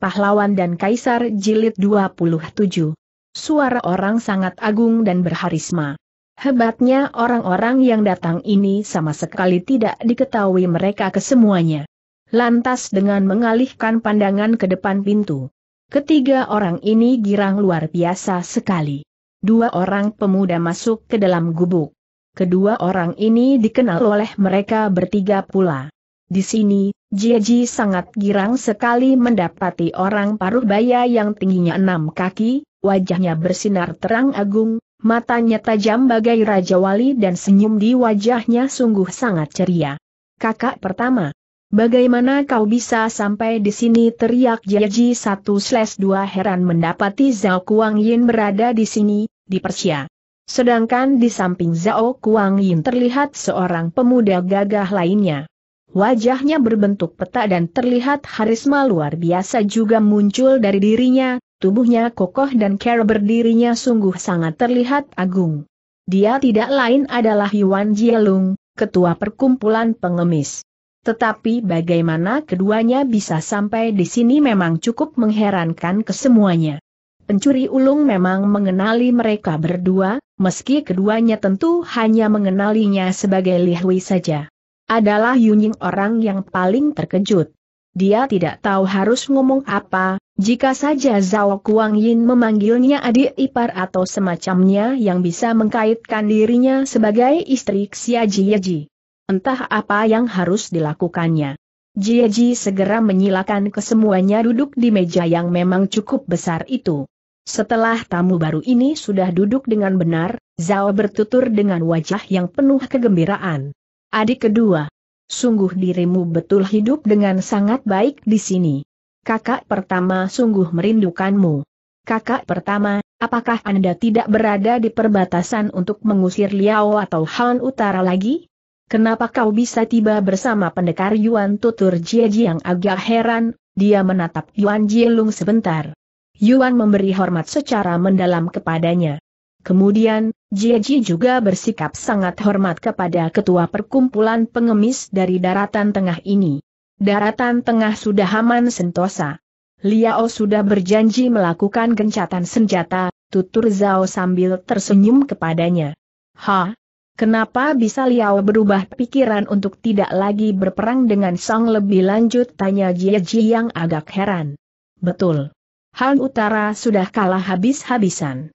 Pahlawan dan Kaisar Jilid 27. Suara orang sangat agung dan berharisma. Hebatnya orang-orang yang datang ini sama sekali tidak diketahui mereka kesemuanya. Lantas dengan mengalihkan pandangan ke depan pintu. Ketiga orang ini girang luar biasa sekali. Dua orang pemuda masuk ke dalam gubuk. Kedua orang ini dikenal oleh mereka bertiga pula. Di sini, Jiji sangat girang sekali mendapati orang paruh baya yang tingginya enam kaki, wajahnya bersinar terang agung, matanya tajam bagai Raja Wali dan senyum di wajahnya sungguh sangat ceria. Kakak pertama, bagaimana kau bisa sampai di sini teriak Jiji 1-2 heran mendapati Zhao Kuang Yin berada di sini, di Persia. Sedangkan di samping Zhao Kuang Yin terlihat seorang pemuda gagah lainnya. Wajahnya berbentuk peta dan terlihat harisma luar biasa juga muncul dari dirinya, tubuhnya kokoh dan cara berdirinya sungguh sangat terlihat agung. Dia tidak lain adalah Yuan Jielung, ketua perkumpulan pengemis. Tetapi bagaimana keduanya bisa sampai di sini memang cukup mengherankan kesemuanya. Pencuri ulung memang mengenali mereka berdua, meski keduanya tentu hanya mengenalinya sebagai Lihui saja adalah Yunying orang yang paling terkejut. Dia tidak tahu harus ngomong apa, jika saja Zhao Kuang Yin memanggilnya adik ipar atau semacamnya yang bisa mengkaitkan dirinya sebagai istri Xia Jieji. Entah apa yang harus dilakukannya. Jieji segera menyilakan kesemuanya duduk di meja yang memang cukup besar itu. Setelah tamu baru ini sudah duduk dengan benar, Zhao bertutur dengan wajah yang penuh kegembiraan. Adik kedua, sungguh dirimu betul hidup dengan sangat baik di sini. Kakak pertama sungguh merindukanmu. Kakak pertama, apakah Anda tidak berada di perbatasan untuk mengusir Liao atau Han Utara lagi? Kenapa kau bisa tiba bersama pendekar Yuan Tutur Jie yang agak heran, dia menatap Yuan Jielung sebentar. Yuan memberi hormat secara mendalam kepadanya. Kemudian, Jieji juga bersikap sangat hormat kepada ketua perkumpulan pengemis dari daratan tengah ini. Daratan tengah sudah aman sentosa. Liao sudah berjanji melakukan gencatan senjata, tutur Zhao sambil tersenyum kepadanya. Ha? Kenapa bisa Liao berubah pikiran untuk tidak lagi berperang dengan Song lebih lanjut tanya Jieji yang agak heran. Betul. hal Utara sudah kalah habis-habisan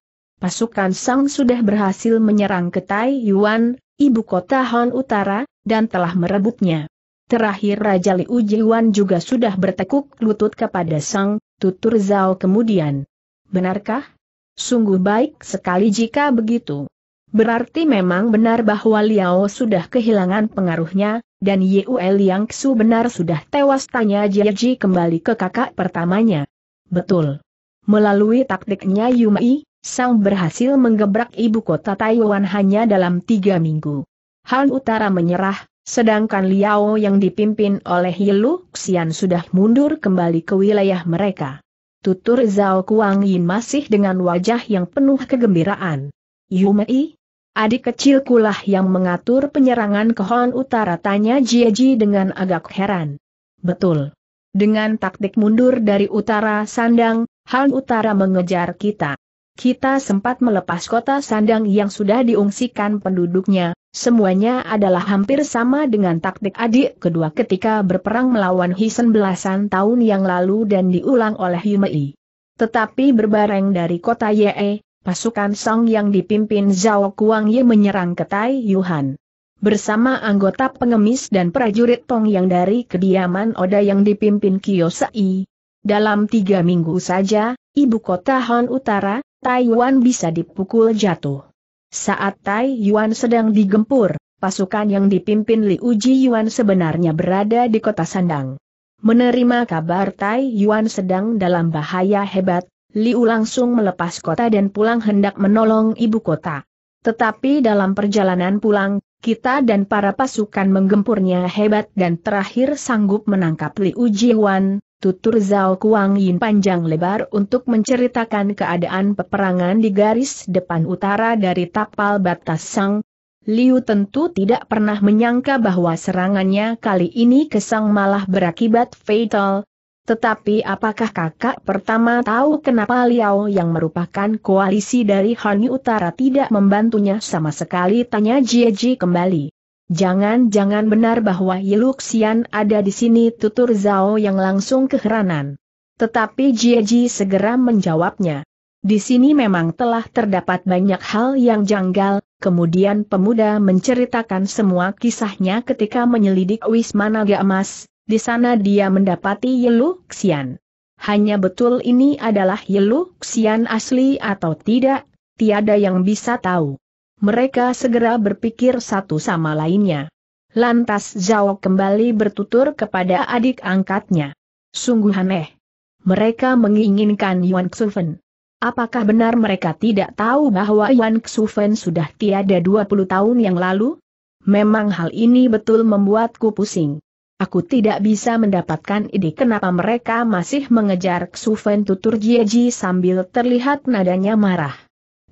pasukan Sang sudah berhasil menyerang ke Yuan, ibu kota Han Utara, dan telah merebutnya. Terakhir Raja Liu Ujiwan juga sudah bertekuk lutut kepada Sang, tutur Zhao kemudian. Benarkah? Sungguh baik sekali jika begitu. Berarti memang benar bahwa Liao sudah kehilangan pengaruhnya, dan Yue Liang Xu benar sudah tewas tanya Jiaji kembali ke kakak pertamanya. Betul. Melalui taktiknya Yumei, Sang berhasil menggebrak ibu kota Taiwan hanya dalam tiga minggu. Han Utara menyerah, sedangkan Liao yang dipimpin oleh Yilu Xian sudah mundur kembali ke wilayah mereka. Tutur Zhao Kuang Yin masih dengan wajah yang penuh kegembiraan. Yumei, adik kecil kulah yang mengatur penyerangan ke Han Utara tanya Ji dengan agak heran. Betul. Dengan taktik mundur dari utara sandang, Han Utara mengejar kita. Kita sempat melepas kota sandang yang sudah diungsikan penduduknya, semuanya adalah hampir sama dengan taktik adik kedua ketika berperang melawan Hisen belasan tahun yang lalu dan diulang oleh Yumei. Tetapi berbareng dari kota Ye, pasukan Song yang dipimpin Zhao Kuang Ye menyerang ke Tai Yuhan bersama anggota pengemis dan prajurit Tong yang dari kediaman Oda yang dipimpin Kiyosai, dalam tiga minggu saja, ibu kota Han Utara, Taiwan bisa dipukul jatuh. Saat Taiwan sedang digempur, pasukan yang dipimpin Liu Jiyuan sebenarnya berada di kota Sandang. Menerima kabar Taiwan sedang dalam bahaya hebat, Liu langsung melepas kota dan pulang hendak menolong ibu kota. Tetapi dalam perjalanan pulang, kita dan para pasukan menggempurnya hebat dan terakhir sanggup menangkap Liu Yuan, Tutur Zhao Kuang Yin panjang lebar untuk menceritakan keadaan peperangan di garis depan utara dari tapal batas Sang. Liu tentu tidak pernah menyangka bahwa serangannya kali ini ke Sang malah berakibat fatal. Tetapi apakah kakak pertama tahu kenapa Liao yang merupakan koalisi dari Hanyu Utara tidak membantunya sama sekali tanya Jieji kembali. Jangan-jangan benar bahwa Yiluxian ada di sini tutur Zhao yang langsung keheranan. Tetapi Jieji segera menjawabnya. Di sini memang telah terdapat banyak hal yang janggal, kemudian pemuda menceritakan semua kisahnya ketika menyelidik Wisma Naga Emas, di sana dia mendapati Yeluxian. Hanya betul ini adalah Yeluxian asli atau tidak, tiada yang bisa tahu. Mereka segera berpikir satu sama lainnya. Lantas Zhao kembali bertutur kepada adik angkatnya. Sungguh aneh. Mereka menginginkan Yuan Xufen. Apakah benar mereka tidak tahu bahwa Yuan Xufen sudah tiada 20 tahun yang lalu? Memang hal ini betul membuatku pusing. Aku tidak bisa mendapatkan ide kenapa mereka masih mengejar Xufen tutur Jieji sambil terlihat nadanya marah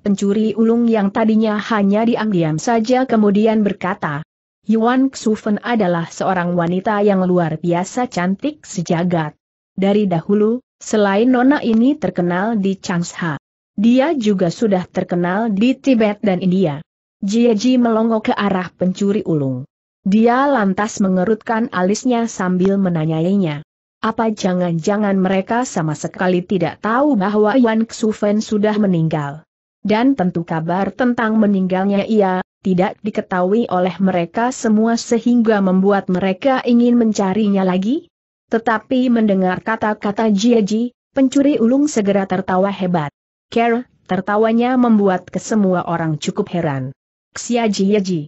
pencuri ulung yang tadinya hanya diam-diam saja kemudian berkata, Yuan Xufen adalah seorang wanita yang luar biasa cantik sejagat. Dari dahulu, selain nona ini terkenal di Changsha. Dia juga sudah terkenal di Tibet dan India. Jieji melongo ke arah pencuri ulung. Dia lantas mengerutkan alisnya sambil menanyainya. Apa jangan-jangan mereka sama sekali tidak tahu bahwa Yuan Xufen sudah meninggal? dan tentu kabar tentang meninggalnya ia, tidak diketahui oleh mereka semua sehingga membuat mereka ingin mencarinya lagi? Tetapi mendengar kata-kata Jiaji, pencuri ulung segera tertawa hebat. Care, tertawanya membuat kesemua orang cukup heran. Xiaji Jiaji,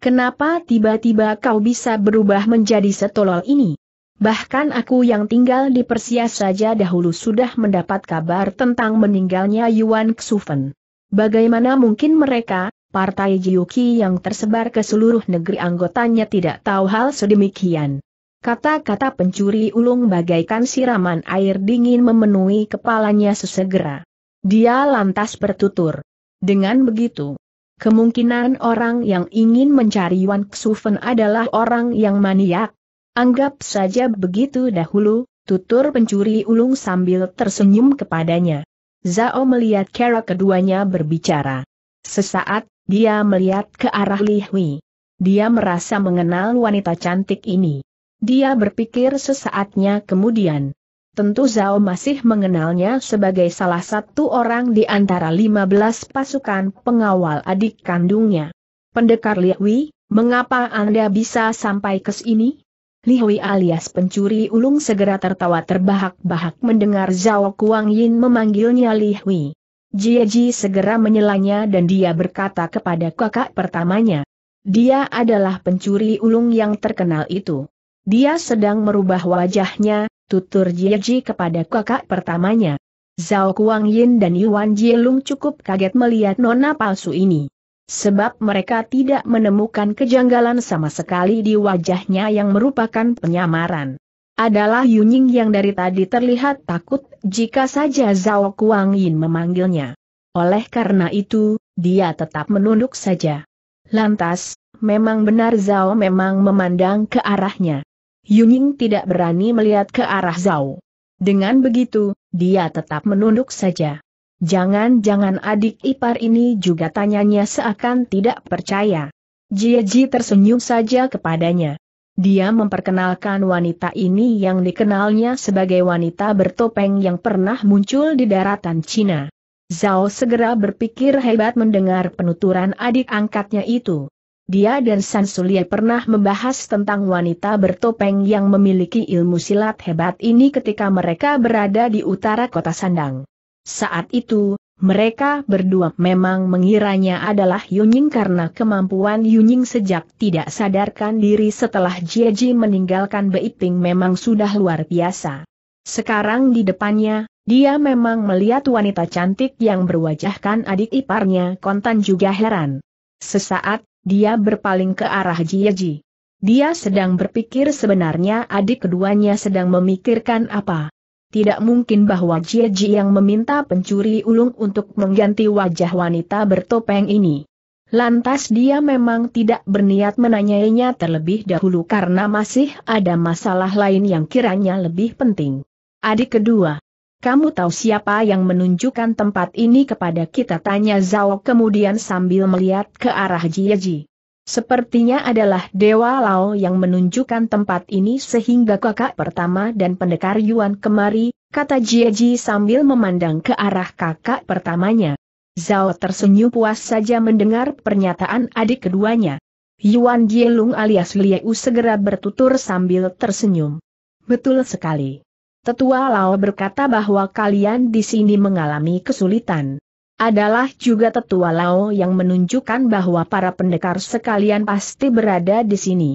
kenapa tiba-tiba kau bisa berubah menjadi setolol ini? Bahkan aku yang tinggal di Persia saja dahulu sudah mendapat kabar tentang meninggalnya Yuan Xufen. Bagaimana mungkin mereka, partai Jiuki yang tersebar ke seluruh negeri anggotanya tidak tahu hal sedemikian. Kata-kata pencuri ulung bagaikan siraman air dingin memenuhi kepalanya sesegera. Dia lantas bertutur. Dengan begitu, kemungkinan orang yang ingin mencari Wan Xufen adalah orang yang maniak. Anggap saja begitu dahulu, tutur pencuri ulung sambil tersenyum kepadanya. Zao melihat cara keduanya berbicara. Sesaat, dia melihat ke arah Li Hui. Dia merasa mengenal wanita cantik ini. Dia berpikir sesaatnya kemudian. Tentu Zhao masih mengenalnya sebagai salah satu orang di antara 15 pasukan pengawal adik kandungnya. Pendekar Li Hui, mengapa Anda bisa sampai ke sini? Li Hui alias pencuri ulung segera tertawa terbahak-bahak mendengar Zhao Kuang Yin memanggilnya Li Hui. Jie Ji segera menyelanya dan dia berkata kepada kakak pertamanya. Dia adalah pencuri ulung yang terkenal itu. Dia sedang merubah wajahnya, tutur Jie Ji kepada kakak pertamanya. Zhao Kuang Yin dan Yuan Jie Lung cukup kaget melihat nona palsu ini sebab mereka tidak menemukan kejanggalan sama sekali di wajahnya yang merupakan penyamaran. Adalah Yunying yang dari tadi terlihat takut jika saja Zhao Kuang Yin memanggilnya. Oleh karena itu, dia tetap menunduk saja. Lantas, memang benar Zhao memang memandang ke arahnya. Yunying tidak berani melihat ke arah Zhao. Dengan begitu, dia tetap menunduk saja. Jangan-jangan adik ipar ini juga tanyanya seakan tidak percaya. Jieji tersenyum saja kepadanya. Dia memperkenalkan wanita ini yang dikenalnya sebagai wanita bertopeng yang pernah muncul di daratan Cina. Zhao segera berpikir hebat mendengar penuturan adik angkatnya itu. Dia dan San Sulie pernah membahas tentang wanita bertopeng yang memiliki ilmu silat hebat ini ketika mereka berada di utara kota Sandang. Saat itu, mereka berdua memang mengiranya adalah Yunying karena kemampuan Yunying sejak tidak sadarkan diri setelah Jieji meninggalkan Beiping memang sudah luar biasa. Sekarang di depannya, dia memang melihat wanita cantik yang berwajahkan adik iparnya kontan juga heran. Sesaat, dia berpaling ke arah Jieji. Dia sedang berpikir sebenarnya adik keduanya sedang memikirkan apa. Tidak mungkin bahwa Jie Jieji yang meminta pencuri ulung untuk mengganti wajah wanita bertopeng ini. Lantas dia memang tidak berniat menanyainya terlebih dahulu karena masih ada masalah lain yang kiranya lebih penting. Adik kedua, kamu tahu siapa yang menunjukkan tempat ini kepada kita? Tanya Zhao kemudian sambil melihat ke arah Jie Jieji. Sepertinya adalah Dewa Lao yang menunjukkan tempat ini sehingga kakak pertama dan pendekar Yuan kemari, kata Jieji sambil memandang ke arah kakak pertamanya. Zhao tersenyum puas saja mendengar pernyataan adik keduanya. Yuan Jielung alias Liu segera bertutur sambil tersenyum. Betul sekali. Tetua Lao berkata bahwa kalian di sini mengalami kesulitan adalah juga tetua Lao yang menunjukkan bahwa para pendekar sekalian pasti berada di sini.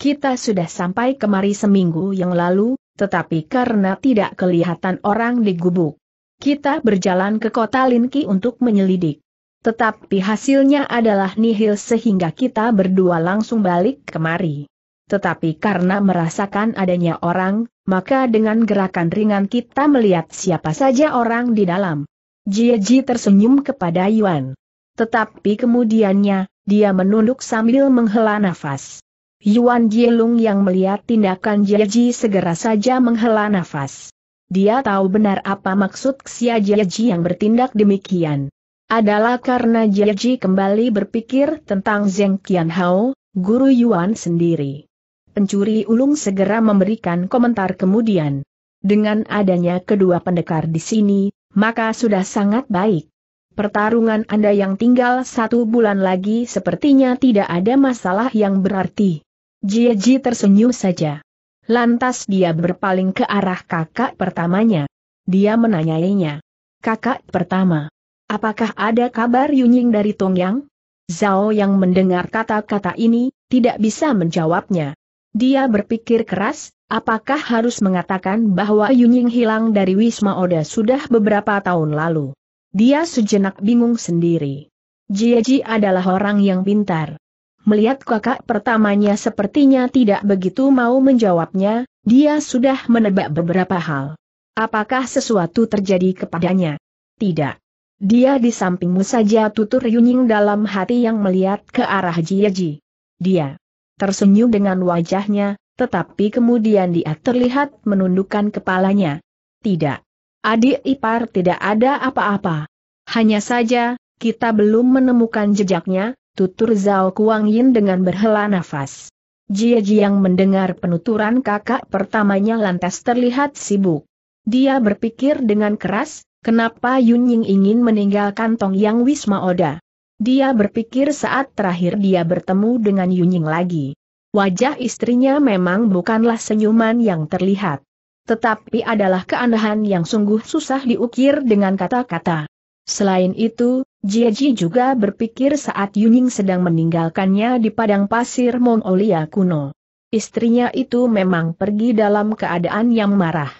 Kita sudah sampai kemari seminggu yang lalu, tetapi karena tidak kelihatan orang di gubuk. Kita berjalan ke kota Linki untuk menyelidik. Tetapi hasilnya adalah nihil sehingga kita berdua langsung balik kemari. Tetapi karena merasakan adanya orang, maka dengan gerakan ringan kita melihat siapa saja orang di dalam. Ji tersenyum kepada Yuan. Tetapi kemudiannya, dia menunduk sambil menghela nafas. Yuan Jielung yang melihat tindakan Ji segera saja menghela nafas. Dia tahu benar apa maksud Xia Ji yang bertindak demikian. Adalah karena Ji kembali berpikir tentang Zeng Qianhao, guru Yuan sendiri. Pencuri ulung segera memberikan komentar kemudian. Dengan adanya kedua pendekar di sini, maka sudah sangat baik. Pertarungan Anda yang tinggal satu bulan lagi sepertinya tidak ada masalah yang berarti. Jieji tersenyum saja. Lantas dia berpaling ke arah kakak pertamanya. Dia menanyainya. Kakak pertama, apakah ada kabar Yunying dari Tongyang? Zhao yang mendengar kata-kata ini, tidak bisa menjawabnya. Dia berpikir keras, Apakah harus mengatakan bahwa Yunying hilang dari Wisma Oda sudah beberapa tahun lalu? Dia sejenak bingung sendiri. Jieji adalah orang yang pintar. Melihat kakak pertamanya sepertinya tidak begitu mau menjawabnya, dia sudah menebak beberapa hal. Apakah sesuatu terjadi kepadanya? Tidak. Dia di sampingmu saja tutur Yunying dalam hati yang melihat ke arah Jieji. Dia tersenyum dengan wajahnya, tetapi kemudian dia terlihat menundukkan kepalanya. Tidak. Adik ipar tidak ada apa-apa. Hanya saja, kita belum menemukan jejaknya, tutur Zhao Kuang Yin dengan berhela nafas. Jia Jiang mendengar penuturan kakak pertamanya lantas terlihat sibuk. Dia berpikir dengan keras, kenapa Yun Ying ingin meninggalkan Tong Yang Wisma Oda. Dia berpikir saat terakhir dia bertemu dengan Yun Ying lagi. Wajah istrinya memang bukanlah senyuman yang terlihat. Tetapi adalah keanehan yang sungguh susah diukir dengan kata-kata. Selain itu, Jieji juga berpikir saat Yuning sedang meninggalkannya di padang pasir Mongolia kuno. Istrinya itu memang pergi dalam keadaan yang marah.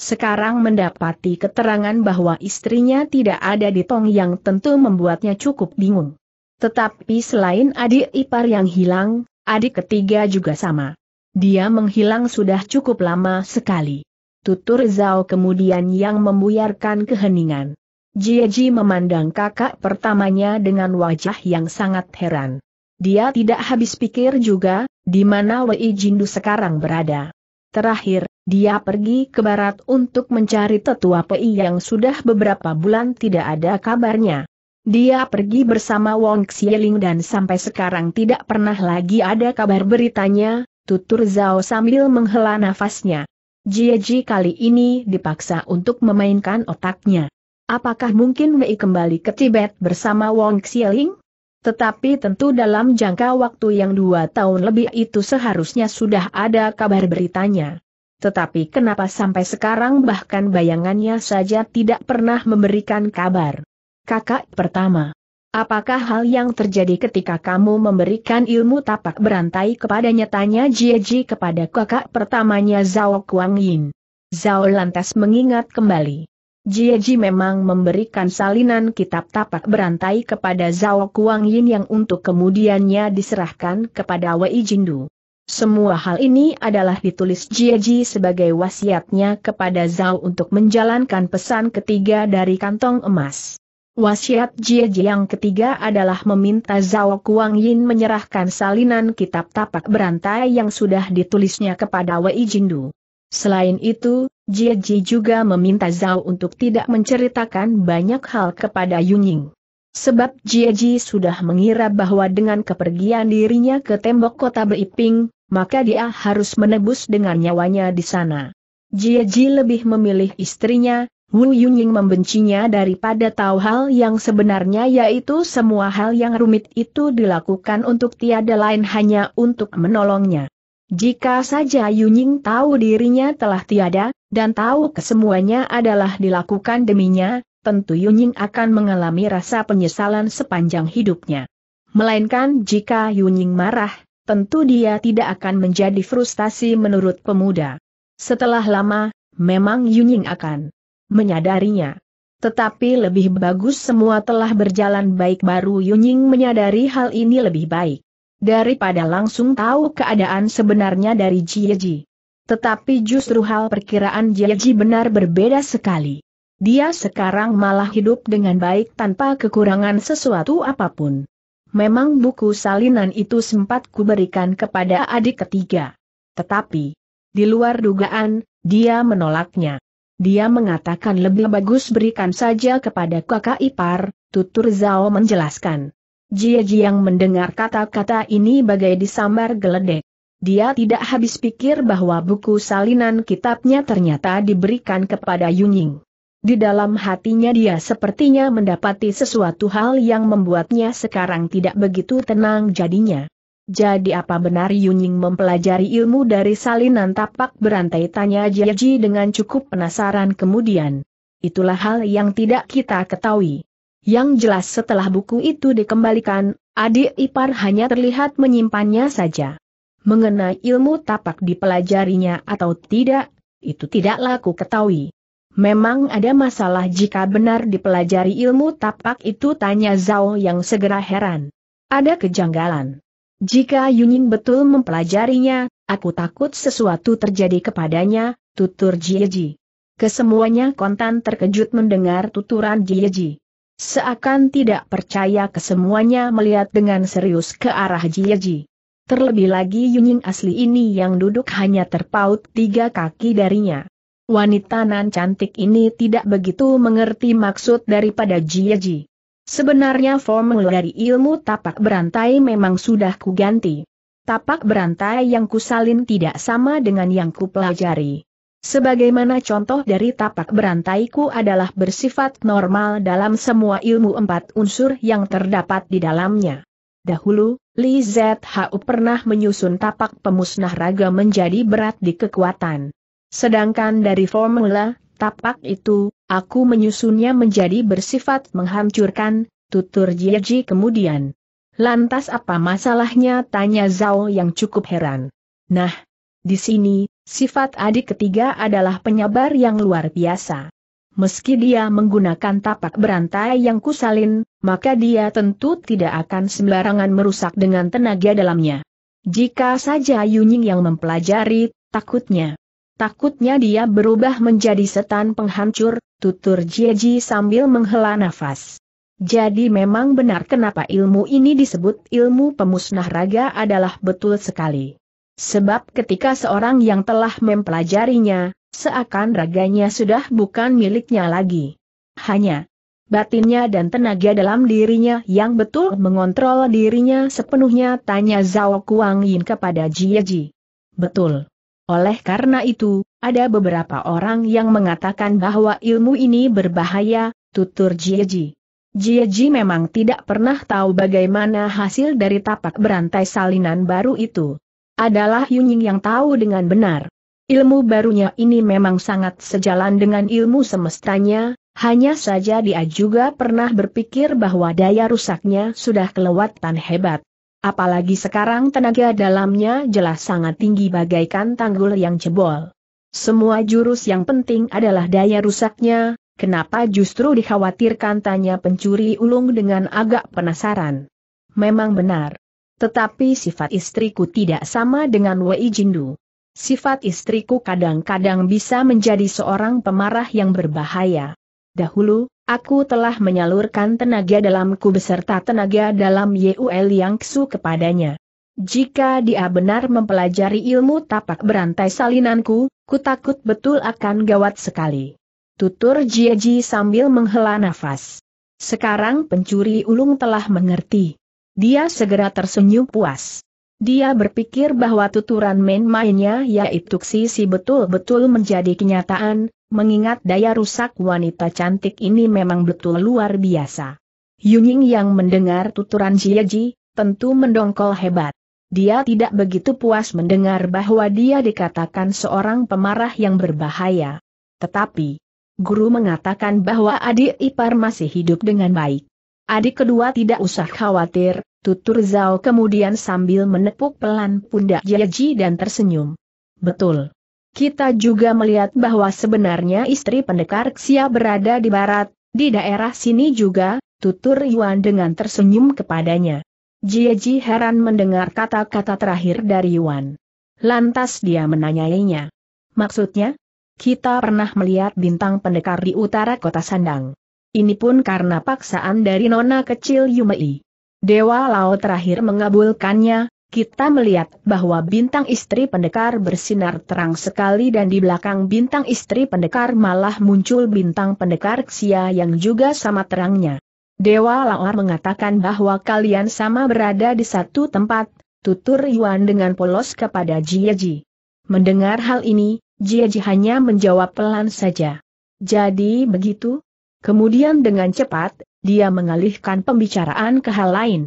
Sekarang mendapati keterangan bahwa istrinya tidak ada di Tong yang tentu membuatnya cukup bingung. Tetapi selain adik ipar yang hilang, Adik ketiga juga sama. Dia menghilang sudah cukup lama sekali. Tutur Zhao kemudian yang membuyarkan keheningan. Jieji memandang kakak pertamanya dengan wajah yang sangat heran. Dia tidak habis pikir juga, di mana Wei Jindu sekarang berada. Terakhir, dia pergi ke barat untuk mencari tetua Pei yang sudah beberapa bulan tidak ada kabarnya. Dia pergi bersama Wong Xieling dan sampai sekarang tidak pernah lagi ada kabar beritanya, tutur Zhao sambil menghela nafasnya. Jieji kali ini dipaksa untuk memainkan otaknya. Apakah mungkin Wei kembali ke Tibet bersama Wong Xieling? Tetapi tentu dalam jangka waktu yang dua tahun lebih itu seharusnya sudah ada kabar beritanya. Tetapi kenapa sampai sekarang bahkan bayangannya saja tidak pernah memberikan kabar kakak pertama. Apakah hal yang terjadi ketika kamu memberikan ilmu tapak berantai kepadanya tanya Jieji kepada kakak pertamanya Zhao Kuang Yin. Zhao lantas mengingat kembali. Jieji memang memberikan salinan kitab tapak berantai kepada Zhao Kuang Yin yang untuk kemudiannya diserahkan kepada Wei Jindu. Semua hal ini adalah ditulis Jieji sebagai wasiatnya kepada Zhao untuk menjalankan pesan ketiga dari kantong emas. Wasiat Jie yang ketiga adalah meminta Zhao Kuang Yin menyerahkan salinan kitab tapak berantai yang sudah ditulisnya kepada Wei Jindu. Selain itu, Jie juga meminta Zhao untuk tidak menceritakan banyak hal kepada Yunying. Sebab Jie sudah mengira bahwa dengan kepergian dirinya ke tembok kota Beiping, maka dia harus menebus dengan nyawanya di sana. Jie lebih memilih istrinya, Wu Yunying membencinya daripada tahu hal yang sebenarnya yaitu semua hal yang rumit itu dilakukan untuk tiada lain hanya untuk menolongnya. Jika saja Yunying tahu dirinya telah tiada, dan tahu kesemuanya adalah dilakukan deminya, tentu Yunying akan mengalami rasa penyesalan sepanjang hidupnya. Melainkan jika Yunying marah, tentu dia tidak akan menjadi frustasi menurut pemuda. Setelah lama, memang Yunying akan menyadarinya. Tetapi lebih bagus semua telah berjalan baik baru Yunying menyadari hal ini lebih baik. Daripada langsung tahu keadaan sebenarnya dari Jieji. Tetapi justru hal perkiraan Jieji benar berbeda sekali. Dia sekarang malah hidup dengan baik tanpa kekurangan sesuatu apapun. Memang buku salinan itu sempat kuberikan kepada adik ketiga. Tetapi, di luar dugaan, dia menolaknya. Dia mengatakan lebih bagus berikan saja kepada kakak ipar, tutur Zhao menjelaskan. Jie yang mendengar kata-kata ini bagai disambar geledek. Dia tidak habis pikir bahwa buku salinan kitabnya ternyata diberikan kepada Yunying. Di dalam hatinya dia sepertinya mendapati sesuatu hal yang membuatnya sekarang tidak begitu tenang jadinya. Jadi apa benar Yunying mempelajari ilmu dari salinan tapak berantai tanya Jiaji dengan cukup penasaran kemudian. Itulah hal yang tidak kita ketahui. Yang jelas setelah buku itu dikembalikan, adik ipar hanya terlihat menyimpannya saja. Mengenai ilmu tapak dipelajarinya atau tidak, itu tidak laku ketahui. Memang ada masalah jika benar dipelajari ilmu tapak itu tanya Zhao yang segera heran. Ada kejanggalan. Jika Yunying betul mempelajarinya, aku takut sesuatu terjadi kepadanya, tutur Jieji. Kesemuanya kontan terkejut mendengar tuturan Jieji. Seakan tidak percaya kesemuanya melihat dengan serius ke arah Jieji. Terlebih lagi Yunying asli ini yang duduk hanya terpaut tiga kaki darinya. Wanita nan cantik ini tidak begitu mengerti maksud daripada Jieji. Sebenarnya formula dari ilmu tapak berantai memang sudah kuganti. Tapak berantai yang kusalin tidak sama dengan yang kupelajari. Sebagaimana contoh dari tapak berantaiku adalah bersifat normal dalam semua ilmu empat unsur yang terdapat di dalamnya. Dahulu, Li ZHU pernah menyusun tapak pemusnah raga menjadi berat di kekuatan. Sedangkan dari formula, tapak itu, Aku menyusunnya menjadi bersifat menghancurkan, tutur Jieji kemudian. Lantas apa masalahnya tanya Zhao yang cukup heran. Nah, di sini, sifat adik ketiga adalah penyabar yang luar biasa. Meski dia menggunakan tapak berantai yang kusalin, maka dia tentu tidak akan sembarangan merusak dengan tenaga dalamnya. Jika saja Yunying yang mempelajari, takutnya Takutnya dia berubah menjadi setan penghancur, tutur Jieji sambil menghela nafas. Jadi memang benar kenapa ilmu ini disebut ilmu pemusnah raga adalah betul sekali. Sebab ketika seorang yang telah mempelajarinya, seakan raganya sudah bukan miliknya lagi. Hanya batinnya dan tenaga dalam dirinya yang betul mengontrol dirinya sepenuhnya tanya Zhao Kuang Yin kepada Jieji. Betul. Oleh karena itu, ada beberapa orang yang mengatakan bahwa ilmu ini berbahaya, tutur Jieji. Jieji memang tidak pernah tahu bagaimana hasil dari tapak berantai salinan baru itu. Adalah Yunying yang tahu dengan benar. Ilmu barunya ini memang sangat sejalan dengan ilmu semestanya, hanya saja dia juga pernah berpikir bahwa daya rusaknya sudah kelewatan hebat. Apalagi sekarang tenaga dalamnya jelas sangat tinggi bagaikan tanggul yang jebol. Semua jurus yang penting adalah daya rusaknya, kenapa justru dikhawatirkan tanya pencuri ulung dengan agak penasaran. Memang benar. Tetapi sifat istriku tidak sama dengan Wei Jindu. Sifat istriku kadang-kadang bisa menjadi seorang pemarah yang berbahaya. Dahulu, Aku telah menyalurkan tenaga dalamku beserta tenaga dalam Yul Yangsu kepadanya. Jika dia benar mempelajari ilmu tapak berantai salinanku, ku takut betul akan gawat sekali. Tutur Jiaji sambil menghela nafas. Sekarang pencuri ulung telah mengerti. Dia segera tersenyum puas. Dia berpikir bahwa tuturan main-mainnya yaitu si betul-betul menjadi kenyataan, mengingat daya rusak wanita cantik ini memang betul luar biasa. Yunying yang mendengar tuturan Jiaji tentu mendongkol hebat. Dia tidak begitu puas mendengar bahwa dia dikatakan seorang pemarah yang berbahaya. Tetapi, guru mengatakan bahwa adik ipar masih hidup dengan baik. Adik kedua tidak usah khawatir, tutur Zhao kemudian sambil menepuk pelan pundak Jiaji dan tersenyum. Betul. Kita juga melihat bahwa sebenarnya istri pendekar Xia berada di barat, di daerah sini juga, tutur Yuan dengan tersenyum kepadanya. Jie Ji heran mendengar kata-kata terakhir dari Yuan. Lantas dia menanyainya. Maksudnya? Kita pernah melihat bintang pendekar di utara kota Sandang. Ini pun karena paksaan dari nona kecil Yumei. Dewa Lao terakhir mengabulkannya, kita melihat bahwa bintang istri pendekar bersinar terang sekali dan di belakang bintang istri pendekar malah muncul bintang pendekar Xia yang juga sama terangnya. Dewa Lawar mengatakan bahwa kalian sama berada di satu tempat, tutur Yuan dengan polos kepada Jia Jieji. Mendengar hal ini, Jia Jieji hanya menjawab pelan saja. Jadi begitu? Kemudian dengan cepat, dia mengalihkan pembicaraan ke hal lain.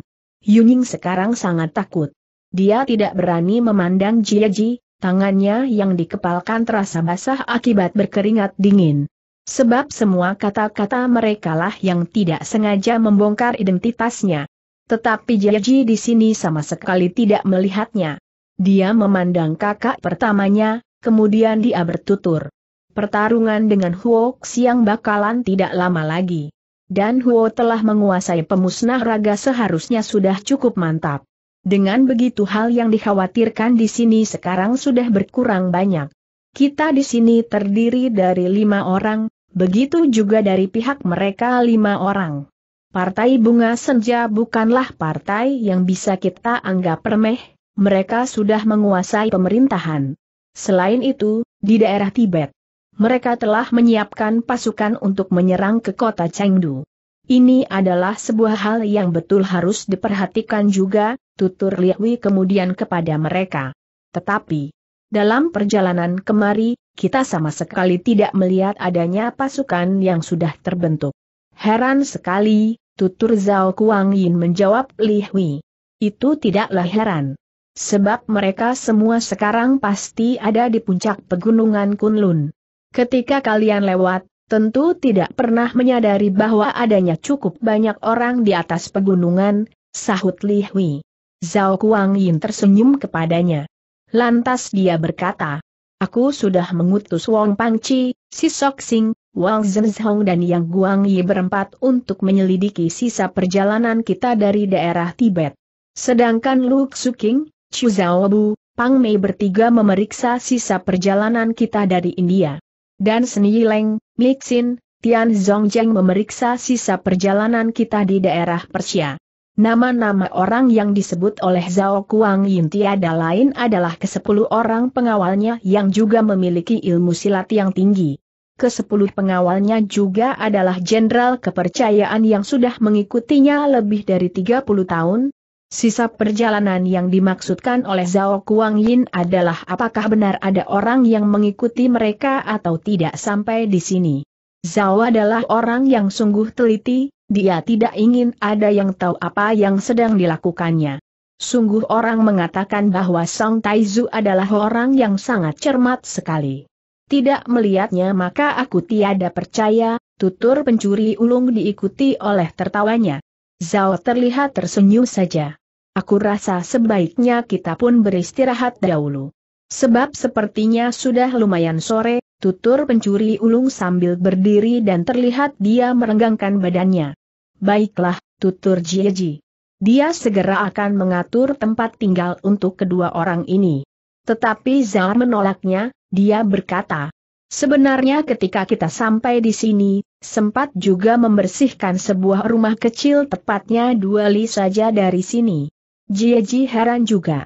Yuning sekarang sangat takut. Dia tidak berani memandang Jiaji, tangannya yang dikepalkan terasa basah akibat berkeringat dingin. Sebab semua kata-kata merekalah yang tidak sengaja membongkar identitasnya. Tetapi Jiaji di sini sama sekali tidak melihatnya. Dia memandang kakak pertamanya, kemudian dia bertutur. Pertarungan dengan Huo Xiang bakalan tidak lama lagi. Dan Huo telah menguasai pemusnah raga seharusnya sudah cukup mantap. Dengan begitu hal yang dikhawatirkan di sini sekarang sudah berkurang banyak. Kita di sini terdiri dari lima orang, begitu juga dari pihak mereka lima orang. Partai Bunga Senja bukanlah partai yang bisa kita anggap remeh, mereka sudah menguasai pemerintahan. Selain itu, di daerah Tibet, mereka telah menyiapkan pasukan untuk menyerang ke kota Chengdu. Ini adalah sebuah hal yang betul harus diperhatikan juga, tutur Liwi kemudian kepada mereka. Tetapi, dalam perjalanan kemari, kita sama sekali tidak melihat adanya pasukan yang sudah terbentuk. Heran sekali, tutur Zhao Kuang Yin menjawab Hui. Itu tidaklah heran. Sebab mereka semua sekarang pasti ada di puncak pegunungan Kunlun. Ketika kalian lewat, tentu tidak pernah menyadari bahwa adanya cukup banyak orang di atas pegunungan, sahut Li Hui. Zhao Kuang Yin tersenyum kepadanya. Lantas dia berkata, Aku sudah mengutus Wong Pangci, Si Sok Sing, Wang Zhenzhong dan Yang Guang Yi berempat untuk menyelidiki sisa perjalanan kita dari daerah Tibet. Sedangkan Lu Xuking, Chu Bu, Pang Mei bertiga memeriksa sisa perjalanan kita dari India dan Seni Yileng, Mixin, Tian Zhongzheng memeriksa sisa perjalanan kita di daerah Persia. Nama-nama orang yang disebut oleh Zhao Kuang Yin tiada lain adalah kesepuluh orang pengawalnya yang juga memiliki ilmu silat yang tinggi. Kesepuluh pengawalnya juga adalah jenderal kepercayaan yang sudah mengikutinya lebih dari 30 tahun, Sisa perjalanan yang dimaksudkan oleh Zhao Kuang Yin adalah apakah benar ada orang yang mengikuti mereka atau tidak sampai di sini. Zhao adalah orang yang sungguh teliti, dia tidak ingin ada yang tahu apa yang sedang dilakukannya. Sungguh orang mengatakan bahwa Song Taizu adalah orang yang sangat cermat sekali. Tidak melihatnya maka aku tiada percaya, tutur pencuri ulung diikuti oleh tertawanya. Zhao terlihat tersenyum saja. Aku rasa sebaiknya kita pun beristirahat dahulu. Sebab sepertinya sudah lumayan sore, tutur pencuri ulung sambil berdiri dan terlihat dia merenggangkan badannya. Baiklah, tutur Jieji. Dia segera akan mengatur tempat tinggal untuk kedua orang ini. Tetapi Zhao menolaknya, dia berkata, Sebenarnya ketika kita sampai di sini, Sempat juga membersihkan sebuah rumah kecil tepatnya dua li saja dari sini. Jieji heran juga.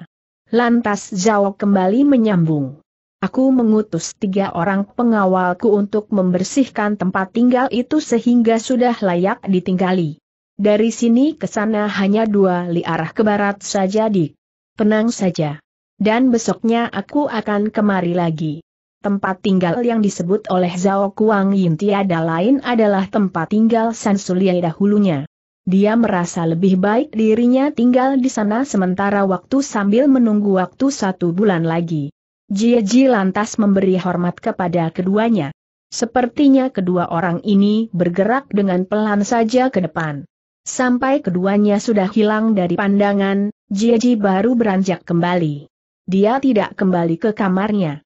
Lantas Zhao kembali menyambung. Aku mengutus tiga orang pengawalku untuk membersihkan tempat tinggal itu sehingga sudah layak ditinggali. Dari sini ke sana hanya dua li arah ke barat saja dik. Tenang saja. Dan besoknya aku akan kemari lagi tempat tinggal yang disebut oleh Zhao Kuang Yin tiada lain adalah tempat tinggal San Sulia dahulunya. Dia merasa lebih baik dirinya tinggal di sana sementara waktu sambil menunggu waktu satu bulan lagi. Jie Ji lantas memberi hormat kepada keduanya. Sepertinya kedua orang ini bergerak dengan pelan saja ke depan. Sampai keduanya sudah hilang dari pandangan, Jie Ji baru beranjak kembali. Dia tidak kembali ke kamarnya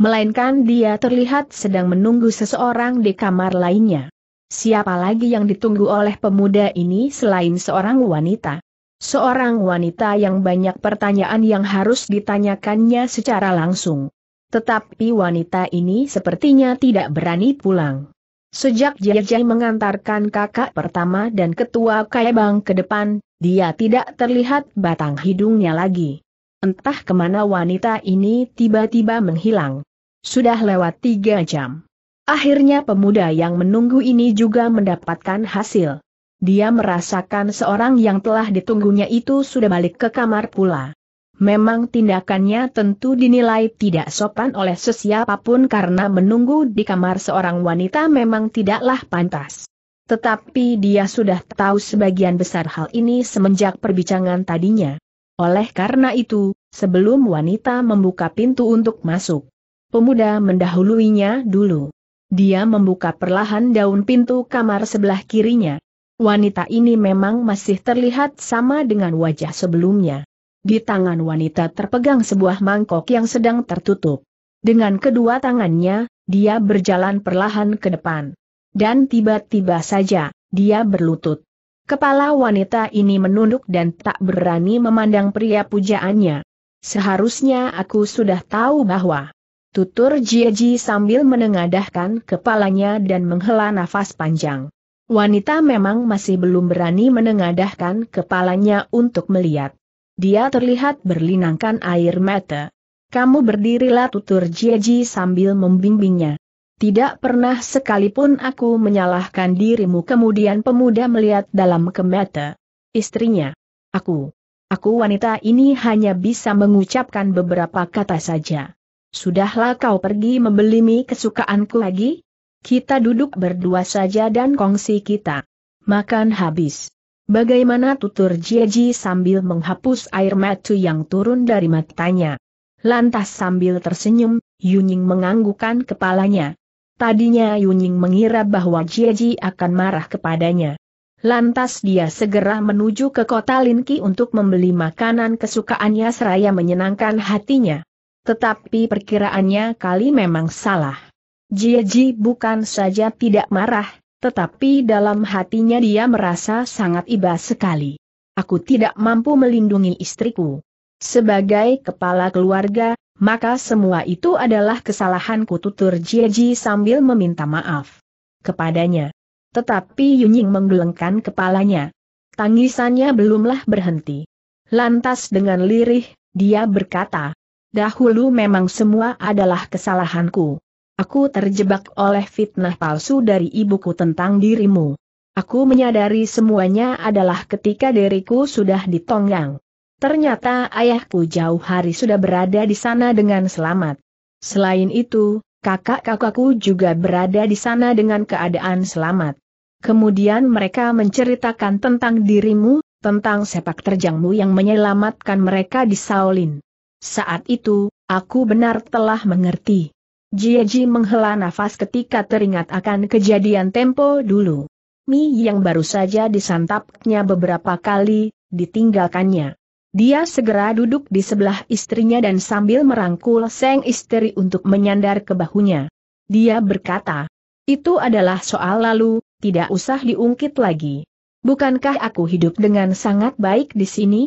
melainkan dia terlihat sedang menunggu seseorang di kamar lainnya. Siapa lagi yang ditunggu oleh pemuda ini selain seorang wanita? Seorang wanita yang banyak pertanyaan yang harus ditanyakannya secara langsung. Tetapi wanita ini sepertinya tidak berani pulang. Sejak Jajai mengantarkan kakak pertama dan ketua Kaibang ke depan, dia tidak terlihat batang hidungnya lagi. Entah kemana wanita ini tiba-tiba menghilang. Sudah lewat tiga jam. Akhirnya pemuda yang menunggu ini juga mendapatkan hasil. Dia merasakan seorang yang telah ditunggunya itu sudah balik ke kamar pula. Memang tindakannya tentu dinilai tidak sopan oleh sesiapapun karena menunggu di kamar seorang wanita memang tidaklah pantas. Tetapi dia sudah tahu sebagian besar hal ini semenjak perbincangan tadinya. Oleh karena itu, sebelum wanita membuka pintu untuk masuk, Pemuda mendahuluinya dulu. Dia membuka perlahan daun pintu kamar sebelah kirinya. Wanita ini memang masih terlihat sama dengan wajah sebelumnya. Di tangan wanita terpegang sebuah mangkok yang sedang tertutup. Dengan kedua tangannya, dia berjalan perlahan ke depan. Dan tiba-tiba saja, dia berlutut. Kepala wanita ini menunduk dan tak berani memandang pria pujaannya. Seharusnya aku sudah tahu bahwa Tutur Jiji sambil menengadahkan kepalanya dan menghela nafas panjang. Wanita memang masih belum berani menengadahkan kepalanya untuk melihat. Dia terlihat berlinangkan air mata. Kamu berdirilah tutur Jiji sambil membimbingnya. Tidak pernah sekalipun aku menyalahkan dirimu kemudian pemuda melihat dalam ke Istrinya. Aku. Aku wanita ini hanya bisa mengucapkan beberapa kata saja sudahlah kau pergi membeli mie kesukaanku lagi? Kita duduk berdua saja dan kongsi kita. Makan habis. Bagaimana tutur Jieji sambil menghapus air mata yang turun dari matanya. Lantas sambil tersenyum, Yunying menganggukkan kepalanya. Tadinya Yunying mengira bahwa Jieji akan marah kepadanya. Lantas dia segera menuju ke kota Linki untuk membeli makanan kesukaannya seraya menyenangkan hatinya tetapi perkiraannya kali memang salah. Jiji bukan saja tidak marah, tetapi dalam hatinya dia merasa sangat iba sekali. Aku tidak mampu melindungi istriku. Sebagai kepala keluarga, maka semua itu adalah kesalahanku tutur Jiji sambil meminta maaf kepadanya. Tetapi Yunying menggelengkan kepalanya. Tangisannya belumlah berhenti. Lantas dengan lirih, dia berkata, dahulu memang semua adalah kesalahanku. Aku terjebak oleh fitnah palsu dari ibuku tentang dirimu. Aku menyadari semuanya adalah ketika diriku sudah ditonggang. Ternyata ayahku jauh hari sudah berada di sana dengan selamat. Selain itu, kakak-kakakku juga berada di sana dengan keadaan selamat. Kemudian mereka menceritakan tentang dirimu, tentang sepak terjangmu yang menyelamatkan mereka di Saolin. Saat itu, aku benar telah mengerti. Jieji menghela nafas ketika teringat akan kejadian tempo dulu. Mi yang baru saja disantapnya beberapa kali, ditinggalkannya. Dia segera duduk di sebelah istrinya dan sambil merangkul seng istri untuk menyandar ke bahunya. Dia berkata, itu adalah soal lalu, tidak usah diungkit lagi. Bukankah aku hidup dengan sangat baik di sini?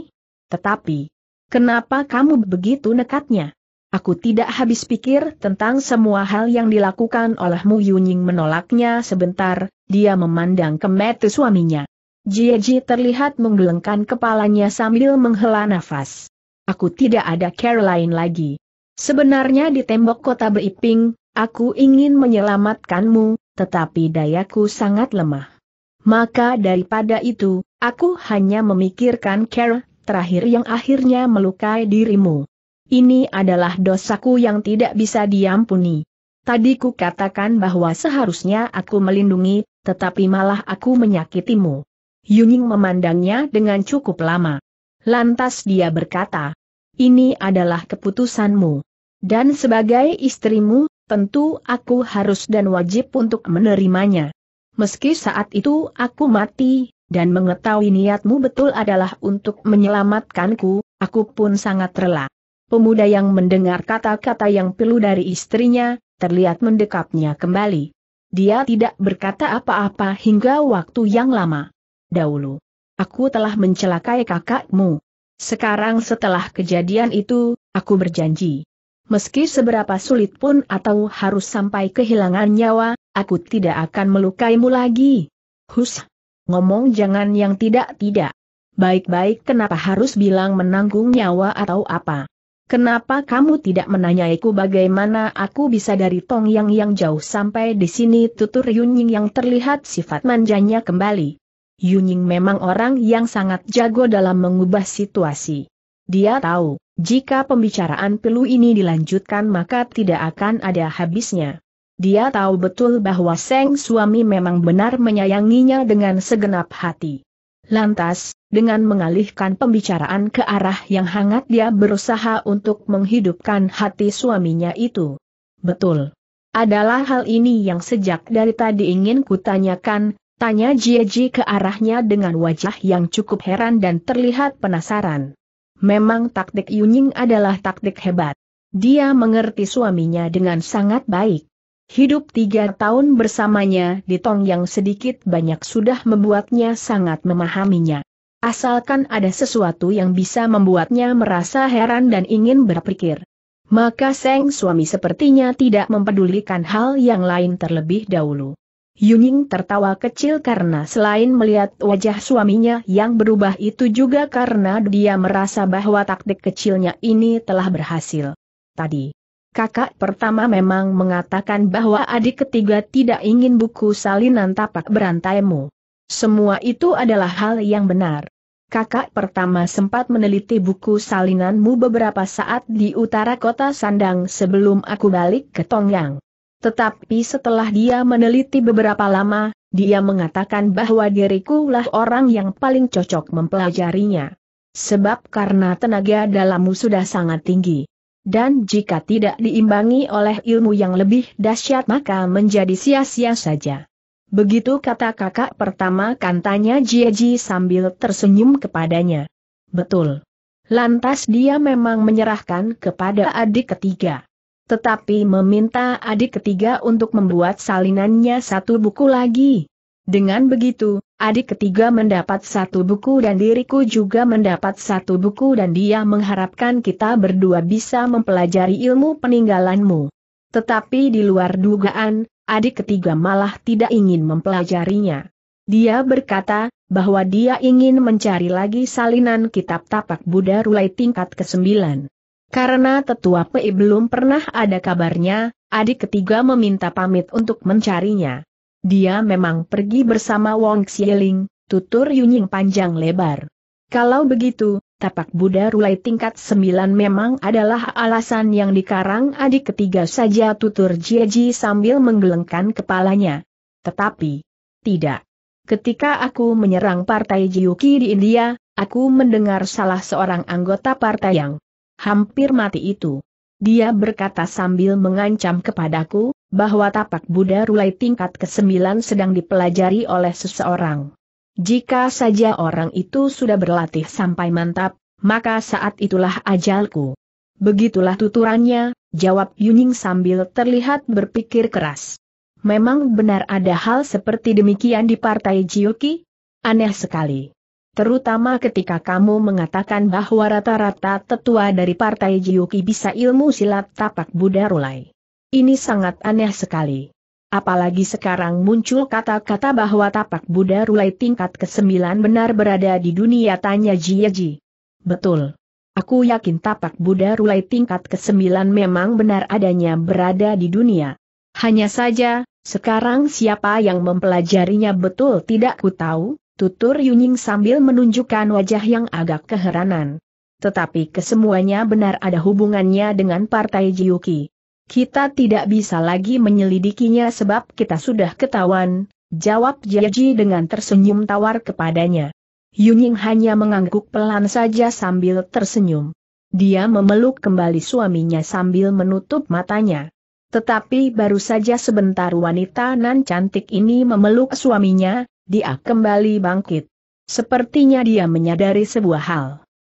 Tetapi, Kenapa kamu begitu nekatnya? Aku tidak habis pikir tentang semua hal yang dilakukan oleh Mu Yunying menolaknya sebentar, dia memandang ke mata suaminya. Ji terlihat menggelengkan kepalanya sambil menghela nafas. Aku tidak ada care lain lagi. Sebenarnya di tembok kota Beiping, aku ingin menyelamatkanmu, tetapi dayaku sangat lemah. Maka daripada itu, aku hanya memikirkan care terakhir yang akhirnya melukai dirimu. Ini adalah dosaku yang tidak bisa diampuni. Tadi ku katakan bahwa seharusnya aku melindungi, tetapi malah aku menyakitimu. Yuning memandangnya dengan cukup lama. Lantas dia berkata, ini adalah keputusanmu. Dan sebagai istrimu, tentu aku harus dan wajib untuk menerimanya. Meski saat itu aku mati, dan mengetahui niatmu betul adalah untuk menyelamatkanku, aku pun sangat rela. Pemuda yang mendengar kata-kata yang pilu dari istrinya, terlihat mendekapnya kembali. Dia tidak berkata apa-apa hingga waktu yang lama. Dahulu, aku telah mencelakai kakakmu. Sekarang setelah kejadian itu, aku berjanji. Meski seberapa sulit pun atau harus sampai kehilangan nyawa, aku tidak akan melukaimu lagi. Hush. Ngomong jangan yang tidak-tidak. Baik-baik kenapa harus bilang menanggung nyawa atau apa? Kenapa kamu tidak menanyaiku bagaimana aku bisa dari tong yang yang jauh sampai di sini tutur Yunying yang terlihat sifat manjanya kembali. Yunying memang orang yang sangat jago dalam mengubah situasi. Dia tahu, jika pembicaraan pilu ini dilanjutkan maka tidak akan ada habisnya. Dia tahu betul bahwa Seng suami memang benar menyayanginya dengan segenap hati. Lantas, dengan mengalihkan pembicaraan ke arah yang hangat dia berusaha untuk menghidupkan hati suaminya itu. Betul. Adalah hal ini yang sejak dari tadi ingin kutanyakan, tanya Jieji ke arahnya dengan wajah yang cukup heran dan terlihat penasaran. Memang taktik Yunying adalah taktik hebat. Dia mengerti suaminya dengan sangat baik. Hidup tiga tahun bersamanya di tong yang sedikit banyak sudah membuatnya sangat memahaminya. Asalkan ada sesuatu yang bisa membuatnya merasa heran dan ingin berpikir. Maka Seng suami sepertinya tidak mempedulikan hal yang lain terlebih dahulu. Yuning tertawa kecil karena selain melihat wajah suaminya yang berubah itu juga karena dia merasa bahwa taktik kecilnya ini telah berhasil. Tadi, kakak pertama memang mengatakan bahwa adik ketiga tidak ingin buku salinan tapak berantaimu. Semua itu adalah hal yang benar. Kakak pertama sempat meneliti buku salinanmu beberapa saat di utara kota Sandang sebelum aku balik ke Tongyang. Tetapi setelah dia meneliti beberapa lama, dia mengatakan bahwa diriku dirikulah orang yang paling cocok mempelajarinya. Sebab karena tenaga dalammu sudah sangat tinggi. Dan jika tidak diimbangi oleh ilmu yang lebih dahsyat maka menjadi sia-sia saja. Begitu kata kakak pertama kantanya Jieji sambil tersenyum kepadanya. Betul. Lantas dia memang menyerahkan kepada adik ketiga tetapi meminta adik ketiga untuk membuat salinannya satu buku lagi. Dengan begitu, adik ketiga mendapat satu buku dan diriku juga mendapat satu buku dan dia mengharapkan kita berdua bisa mempelajari ilmu peninggalanmu. Tetapi di luar dugaan, adik ketiga malah tidak ingin mempelajarinya. Dia berkata, bahwa dia ingin mencari lagi salinan kitab tapak Buddha Rulai tingkat ke-9. Karena tetua Pei belum pernah ada kabarnya, adik ketiga meminta pamit untuk mencarinya. Dia memang pergi bersama Wong Xieling, tutur Yunying panjang lebar. Kalau begitu, tapak Buddha Rulai tingkat 9 memang adalah alasan yang dikarang adik ketiga saja tutur Jieji sambil menggelengkan kepalanya. Tetapi, tidak. Ketika aku menyerang partai Jiuki di India, aku mendengar salah seorang anggota partai yang hampir mati itu. Dia berkata sambil mengancam kepadaku, bahwa tapak Buddha Rulai tingkat ke-9 sedang dipelajari oleh seseorang. Jika saja orang itu sudah berlatih sampai mantap, maka saat itulah ajalku. Begitulah tuturannya, jawab Yuning sambil terlihat berpikir keras. Memang benar ada hal seperti demikian di partai Jiuki? Aneh sekali. Terutama ketika kamu mengatakan bahwa rata-rata tetua dari partai Jiuki bisa ilmu silat tapak Buddha Rulai. Ini sangat aneh sekali. Apalagi sekarang muncul kata-kata bahwa tapak Buddha Rulai tingkat ke-9 benar berada di dunia tanya Jiaji. Betul. Aku yakin tapak Buddha Rulai tingkat ke-9 memang benar adanya berada di dunia. Hanya saja, sekarang siapa yang mempelajarinya betul tidak ku tahu, Tutur Yuning sambil menunjukkan wajah yang agak keheranan. Tetapi kesemuanya benar ada hubungannya dengan Partai Jiuki. Kita tidak bisa lagi menyelidikinya sebab kita sudah ketahuan, jawab Jiaji dengan tersenyum tawar kepadanya. Yuning hanya mengangguk pelan saja sambil tersenyum. Dia memeluk kembali suaminya sambil menutup matanya. Tetapi baru saja sebentar wanita nan cantik ini memeluk suaminya, dia kembali bangkit. Sepertinya dia menyadari sebuah hal.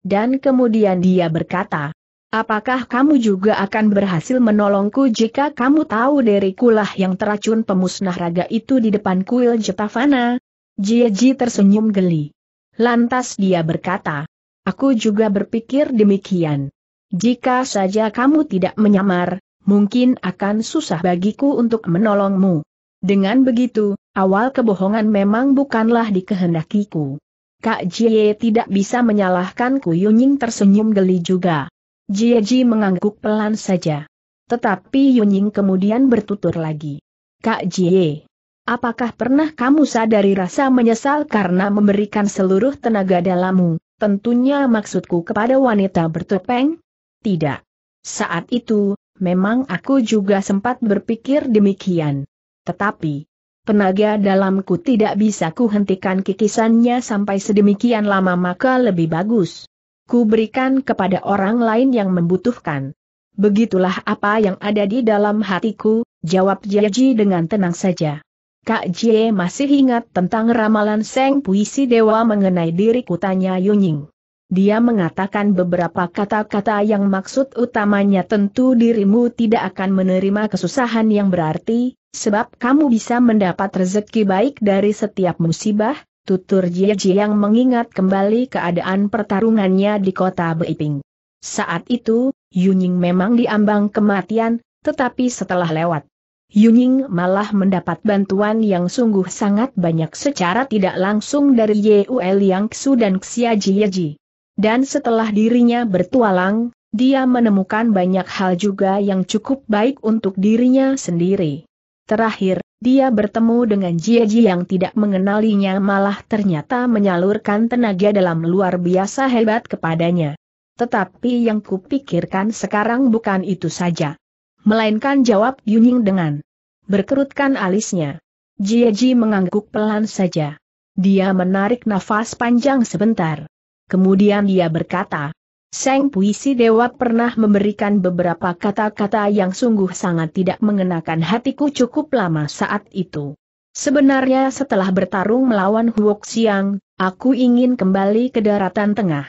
Dan kemudian dia berkata, Apakah kamu juga akan berhasil menolongku jika kamu tahu dari kulah yang teracun pemusnah raga itu di depan kuil Jetavana? Jieji tersenyum geli. Lantas dia berkata, Aku juga berpikir demikian. Jika saja kamu tidak menyamar, mungkin akan susah bagiku untuk menolongmu. Dengan begitu, Awal kebohongan memang bukanlah dikehendakiku. Kak Jie tidak bisa menyalahkan Ku Yunying tersenyum geli juga. Jie Ji mengangguk pelan saja. Tetapi Yunying kemudian bertutur lagi. Kak Jie, apakah pernah kamu sadari rasa menyesal karena memberikan seluruh tenaga dalammu, tentunya maksudku kepada wanita bertopeng? Tidak. Saat itu, memang aku juga sempat berpikir demikian. Tetapi, Penaga dalamku tidak bisa kuhentikan kikisannya sampai sedemikian lama maka lebih bagus. Kuberikan kepada orang lain yang membutuhkan. Begitulah apa yang ada di dalam hatiku, jawab Jaji dengan tenang saja. Kak Jie masih ingat tentang ramalan Seng Puisi Dewa mengenai diriku tanya Yunying dia mengatakan beberapa kata-kata yang maksud utamanya tentu dirimu tidak akan menerima kesusahan yang berarti, sebab kamu bisa mendapat rezeki baik dari setiap musibah, tutur Jieji yang mengingat kembali keadaan pertarungannya di kota Beiping. Saat itu, Yunying memang diambang kematian, tetapi setelah lewat. Yunying malah mendapat bantuan yang sungguh sangat banyak secara tidak langsung dari Yue Liangsu dan Xia Jieji. Dan setelah dirinya bertualang, dia menemukan banyak hal juga yang cukup baik untuk dirinya sendiri. Terakhir, dia bertemu dengan Jieji yang tidak mengenalinya malah ternyata menyalurkan tenaga dalam luar biasa hebat kepadanya. Tetapi yang kupikirkan sekarang bukan itu saja. Melainkan jawab Yuning dengan berkerutkan alisnya. Jieji mengangguk pelan saja. Dia menarik nafas panjang sebentar. Kemudian dia berkata, Seng Puisi Dewa pernah memberikan beberapa kata-kata yang sungguh sangat tidak mengenakan hatiku cukup lama saat itu. Sebenarnya setelah bertarung melawan Huok Siang, aku ingin kembali ke daratan tengah.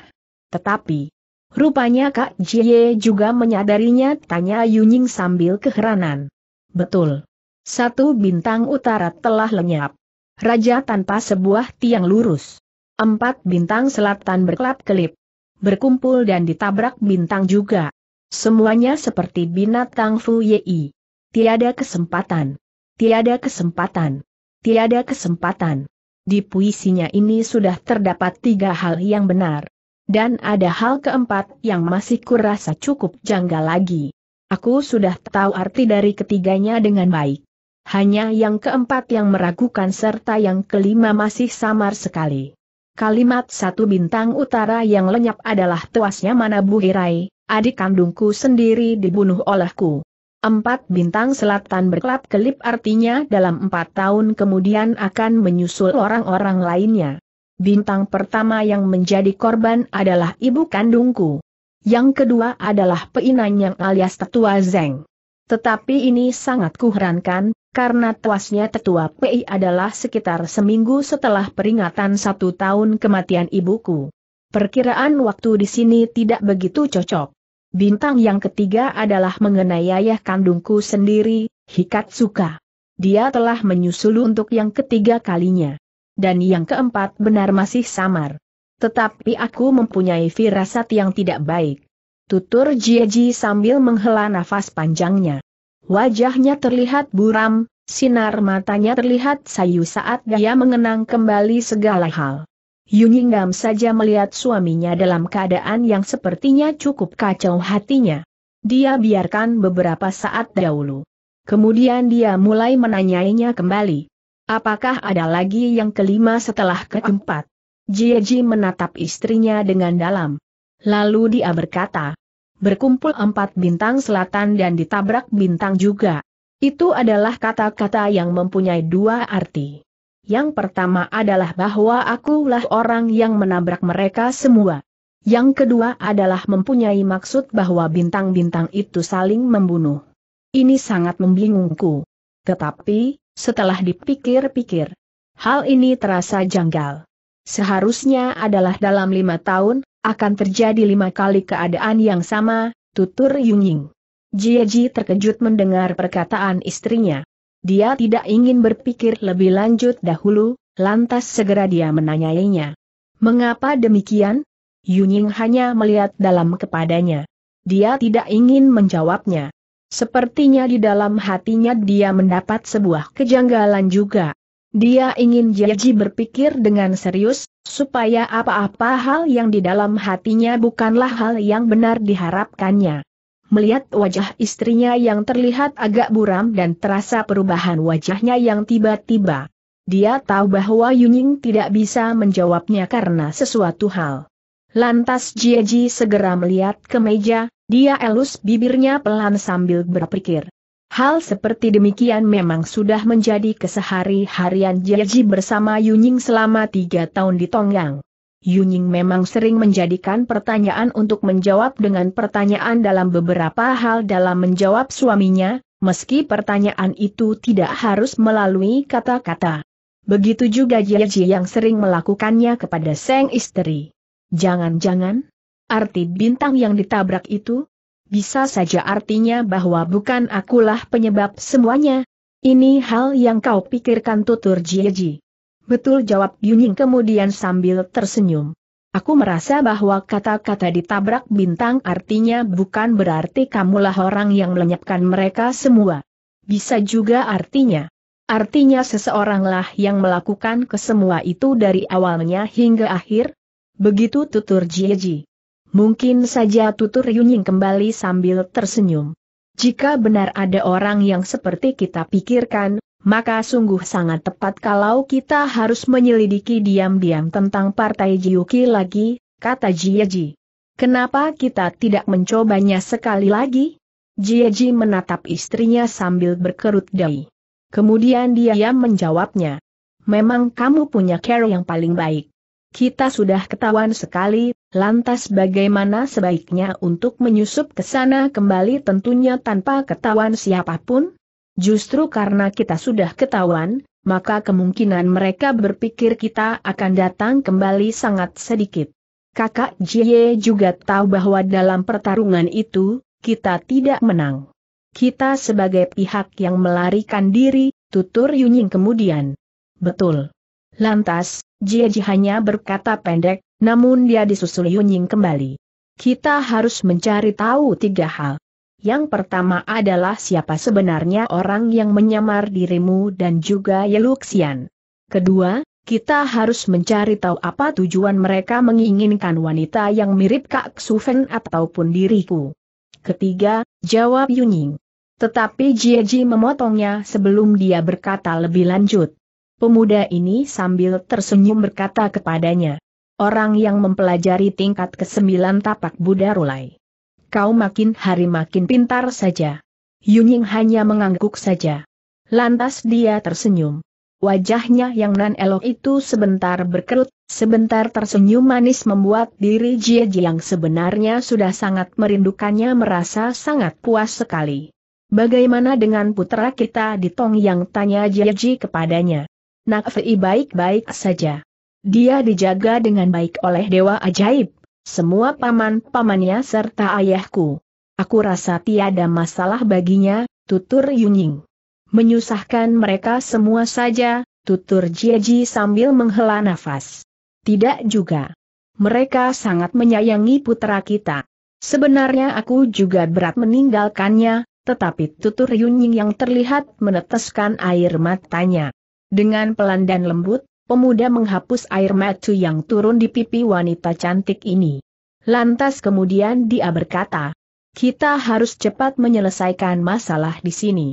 Tetapi, rupanya Kak Jie juga menyadarinya tanya Yunying sambil keheranan. Betul. Satu bintang utara telah lenyap. Raja tanpa sebuah tiang lurus. Empat bintang selatan berkelap-kelip. Berkumpul dan ditabrak bintang juga. Semuanya seperti binatang fu Fuyei. Tiada kesempatan. Tiada kesempatan. Tiada kesempatan. Di puisinya ini sudah terdapat tiga hal yang benar. Dan ada hal keempat yang masih kurasa cukup janggal lagi. Aku sudah tahu arti dari ketiganya dengan baik. Hanya yang keempat yang meragukan serta yang kelima masih samar sekali. Kalimat satu bintang utara yang lenyap adalah tuasnya mana Buhirai, adik kandungku sendiri dibunuh olehku. Empat bintang selatan berkelap-kelip artinya dalam empat tahun kemudian akan menyusul orang-orang lainnya. Bintang pertama yang menjadi korban adalah ibu kandungku. Yang kedua adalah peinan yang alias Tetua Zeng. Tetapi ini sangat kuherankan, karena tuasnya tetua PI adalah sekitar seminggu setelah peringatan satu tahun kematian ibuku. Perkiraan waktu di sini tidak begitu cocok. Bintang yang ketiga adalah mengenai ayah kandungku sendiri, Hikatsuka. Dia telah menyusul untuk yang ketiga kalinya. Dan yang keempat benar masih samar. Tetapi aku mempunyai firasat yang tidak baik. Tutur Jieji sambil menghela nafas panjangnya. Wajahnya terlihat buram, sinar matanya terlihat sayu saat dia mengenang kembali segala hal. Yunginggam saja melihat suaminya dalam keadaan yang sepertinya cukup kacau hatinya. Dia biarkan beberapa saat dahulu. Kemudian dia mulai menanyainya kembali. Apakah ada lagi yang kelima setelah keempat? Jieji menatap istrinya dengan dalam. Lalu dia berkata, berkumpul empat bintang selatan dan ditabrak bintang juga. Itu adalah kata-kata yang mempunyai dua arti. Yang pertama adalah bahwa akulah orang yang menabrak mereka semua. Yang kedua adalah mempunyai maksud bahwa bintang-bintang itu saling membunuh. Ini sangat membingungku. Tetapi, setelah dipikir-pikir, hal ini terasa janggal. Seharusnya adalah dalam lima tahun, akan terjadi lima kali keadaan yang sama, tutur Yungying. Jieji terkejut mendengar perkataan istrinya. Dia tidak ingin berpikir lebih lanjut dahulu, lantas segera dia menanyainya. Mengapa demikian? Yunying hanya melihat dalam kepadanya. Dia tidak ingin menjawabnya. Sepertinya di dalam hatinya dia mendapat sebuah kejanggalan juga. Dia ingin Jieji berpikir dengan serius, supaya apa-apa hal yang di dalam hatinya bukanlah hal yang benar diharapkannya. Melihat wajah istrinya yang terlihat agak buram dan terasa perubahan wajahnya yang tiba-tiba. Dia tahu bahwa Yuning tidak bisa menjawabnya karena sesuatu hal. Lantas Jieji segera melihat ke meja, dia elus bibirnya pelan sambil berpikir. Hal seperti demikian memang sudah menjadi kesehari-harian Jaji bersama Yunying selama tiga tahun di Tongyang. Yunying memang sering menjadikan pertanyaan untuk menjawab dengan pertanyaan dalam beberapa hal dalam menjawab suaminya, meski pertanyaan itu tidak harus melalui kata-kata. Begitu juga Jaji yang sering melakukannya kepada sang istri. Jangan-jangan, arti bintang yang ditabrak itu, bisa saja artinya bahwa bukan akulah penyebab semuanya. Ini hal yang kau pikirkan tutur Jieji. Betul jawab Yuning kemudian sambil tersenyum. Aku merasa bahwa kata-kata ditabrak bintang artinya bukan berarti kamulah orang yang melenyapkan mereka semua. Bisa juga artinya. Artinya seseoranglah yang melakukan kesemua itu dari awalnya hingga akhir. Begitu tutur Jieji. Mungkin saja tutur Yunying kembali sambil tersenyum. Jika benar ada orang yang seperti kita pikirkan, maka sungguh sangat tepat kalau kita harus menyelidiki diam-diam tentang Partai Jiuki lagi, kata Jieji. Kenapa kita tidak mencobanya sekali lagi? Jieji menatap istrinya sambil berkerut dahi. Kemudian dia menjawabnya. Memang kamu punya care yang paling baik. Kita sudah ketahuan sekali, Lantas bagaimana sebaiknya untuk menyusup ke sana kembali tentunya tanpa ketahuan siapapun? Justru karena kita sudah ketahuan, maka kemungkinan mereka berpikir kita akan datang kembali sangat sedikit. Kakak Jie juga tahu bahwa dalam pertarungan itu, kita tidak menang. Kita sebagai pihak yang melarikan diri, tutur Yunying kemudian. Betul. Lantas, Jie hanya berkata pendek, namun dia disusul Yunying kembali. Kita harus mencari tahu tiga hal. Yang pertama adalah siapa sebenarnya orang yang menyamar dirimu dan juga Yeluxian. Kedua, kita harus mencari tahu apa tujuan mereka menginginkan wanita yang mirip Kak Suven ataupun diriku. Ketiga, jawab Yunying. Tetapi Jieji memotongnya sebelum dia berkata lebih lanjut. Pemuda ini sambil tersenyum berkata kepadanya, Orang yang mempelajari tingkat kesembilan tapak Buddha Rulai. Kau makin hari makin pintar saja. Yunying hanya mengangguk saja. Lantas dia tersenyum. Wajahnya yang nan elok itu sebentar berkerut, sebentar tersenyum manis membuat diri Jie yang sebenarnya sudah sangat merindukannya merasa sangat puas sekali. Bagaimana dengan putra kita di Tong yang tanya Jie kepadanya? Nak Fei baik-baik saja. Dia dijaga dengan baik oleh Dewa Ajaib, semua paman-pamannya serta ayahku. Aku rasa tiada masalah baginya, tutur Yunying. Menyusahkan mereka semua saja, tutur Jieji sambil menghela nafas. Tidak juga. Mereka sangat menyayangi putra kita. Sebenarnya aku juga berat meninggalkannya, tetapi tutur Yunying yang terlihat meneteskan air matanya. Dengan pelan dan lembut, pemuda menghapus air mata yang turun di pipi wanita cantik ini. Lantas kemudian dia berkata, kita harus cepat menyelesaikan masalah di sini.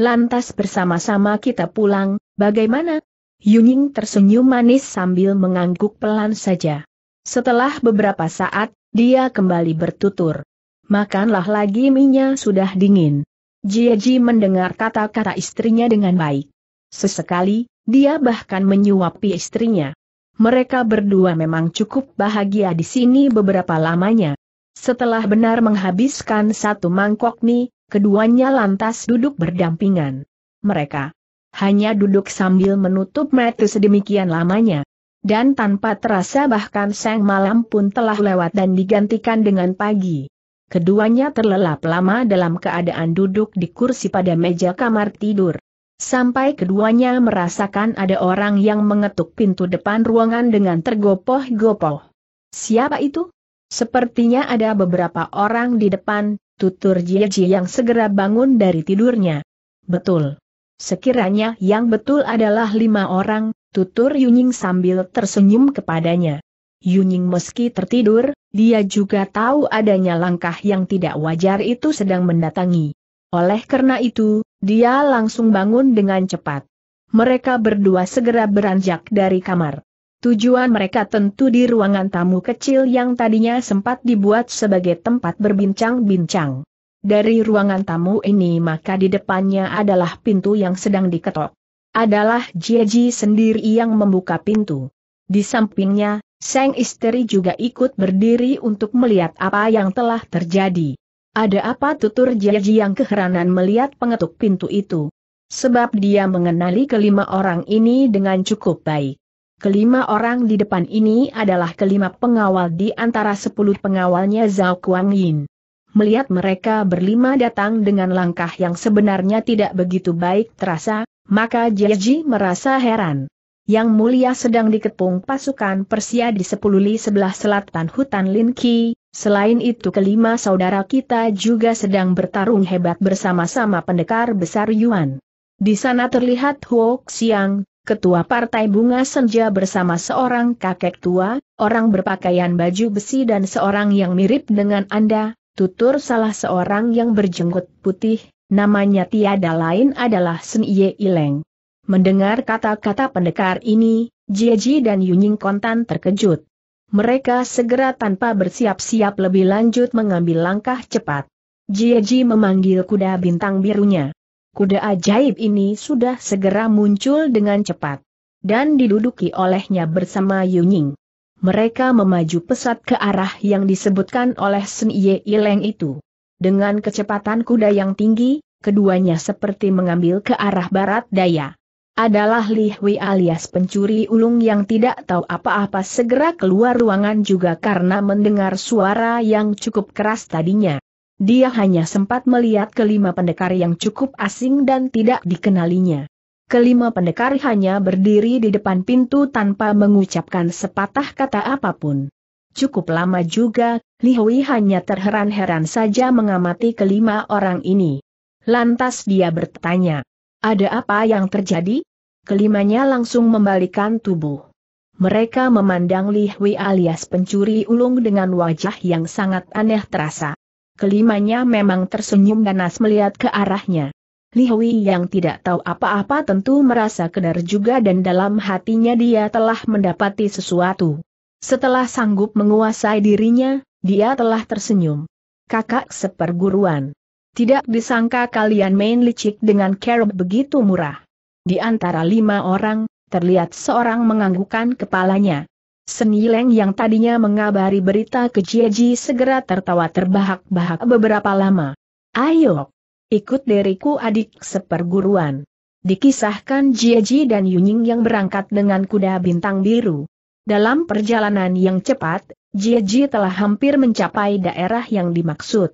Lantas bersama-sama kita pulang, bagaimana? Yuning tersenyum manis sambil mengangguk pelan saja. Setelah beberapa saat, dia kembali bertutur. Makanlah lagi minyak sudah dingin. Jieji mendengar kata-kata istrinya dengan baik. Sesekali, dia bahkan menyuapi istrinya. Mereka berdua memang cukup bahagia di sini beberapa lamanya. Setelah benar menghabiskan satu mangkok mie, keduanya lantas duduk berdampingan. Mereka hanya duduk sambil menutup mata sedemikian lamanya. Dan tanpa terasa bahkan sang malam pun telah lewat dan digantikan dengan pagi. Keduanya terlelap lama dalam keadaan duduk di kursi pada meja kamar tidur. Sampai keduanya merasakan ada orang yang mengetuk pintu depan ruangan dengan tergopoh-gopoh. Siapa itu? Sepertinya ada beberapa orang di depan, tutur Jieji yang segera bangun dari tidurnya. Betul. Sekiranya yang betul adalah lima orang, tutur Yunying sambil tersenyum kepadanya. Yunying meski tertidur, dia juga tahu adanya langkah yang tidak wajar itu sedang mendatangi. Oleh karena itu, dia langsung bangun dengan cepat. Mereka berdua segera beranjak dari kamar. Tujuan mereka tentu di ruangan tamu kecil yang tadinya sempat dibuat sebagai tempat berbincang-bincang. Dari ruangan tamu ini maka di depannya adalah pintu yang sedang diketok. Adalah Jieji sendiri yang membuka pintu. Di sampingnya, Sang istri juga ikut berdiri untuk melihat apa yang telah terjadi. Ada apa tutur Jiaji yang keheranan melihat pengetuk pintu itu? Sebab dia mengenali kelima orang ini dengan cukup baik. Kelima orang di depan ini adalah kelima pengawal di antara sepuluh pengawalnya Zhao Kuang Yin. Melihat mereka berlima datang dengan langkah yang sebenarnya tidak begitu baik terasa, maka Jiaji merasa heran yang mulia sedang dikepung pasukan Persia di sepuluh li sebelah selatan hutan Linki, selain itu kelima saudara kita juga sedang bertarung hebat bersama-sama pendekar besar Yuan. Di sana terlihat Huo Xiang, ketua Partai Bunga Senja bersama seorang kakek tua, orang berpakaian baju besi dan seorang yang mirip dengan Anda, tutur salah seorang yang berjenggot putih, namanya tiada lain adalah Sen Ye Ileng. Mendengar kata-kata pendekar ini, Jieji dan Yunying kontan terkejut. Mereka segera tanpa bersiap-siap lebih lanjut mengambil langkah cepat. Jieji memanggil kuda bintang birunya. Kuda ajaib ini sudah segera muncul dengan cepat. Dan diduduki olehnya bersama Yunying. Mereka memaju pesat ke arah yang disebutkan oleh Sun Ye Ileng itu. Dengan kecepatan kuda yang tinggi, keduanya seperti mengambil ke arah barat daya adalah Li Hui alias pencuri ulung yang tidak tahu apa-apa segera keluar ruangan juga karena mendengar suara yang cukup keras tadinya. Dia hanya sempat melihat kelima pendekar yang cukup asing dan tidak dikenalinya. Kelima pendekar hanya berdiri di depan pintu tanpa mengucapkan sepatah kata apapun. Cukup lama juga, Li Hui hanya terheran-heran saja mengamati kelima orang ini. Lantas dia bertanya, ada apa yang terjadi? Kelimanya langsung membalikan tubuh. Mereka memandang Li Hui alias pencuri ulung dengan wajah yang sangat aneh terasa. Kelimanya memang tersenyum ganas melihat ke arahnya. Li Hui yang tidak tahu apa-apa tentu merasa kedar juga dan dalam hatinya dia telah mendapati sesuatu. Setelah sanggup menguasai dirinya, dia telah tersenyum. Kakak seperguruan. Tidak disangka kalian main licik dengan kerob begitu murah. Di antara lima orang, terlihat seorang menganggukan kepalanya. Senileng yang tadinya mengabari berita ke Jieji segera tertawa terbahak-bahak beberapa lama. Ayo, ikut deriku adik seperguruan. Dikisahkan Jieji dan Yunying yang berangkat dengan kuda bintang biru. Dalam perjalanan yang cepat, Jieji telah hampir mencapai daerah yang dimaksud.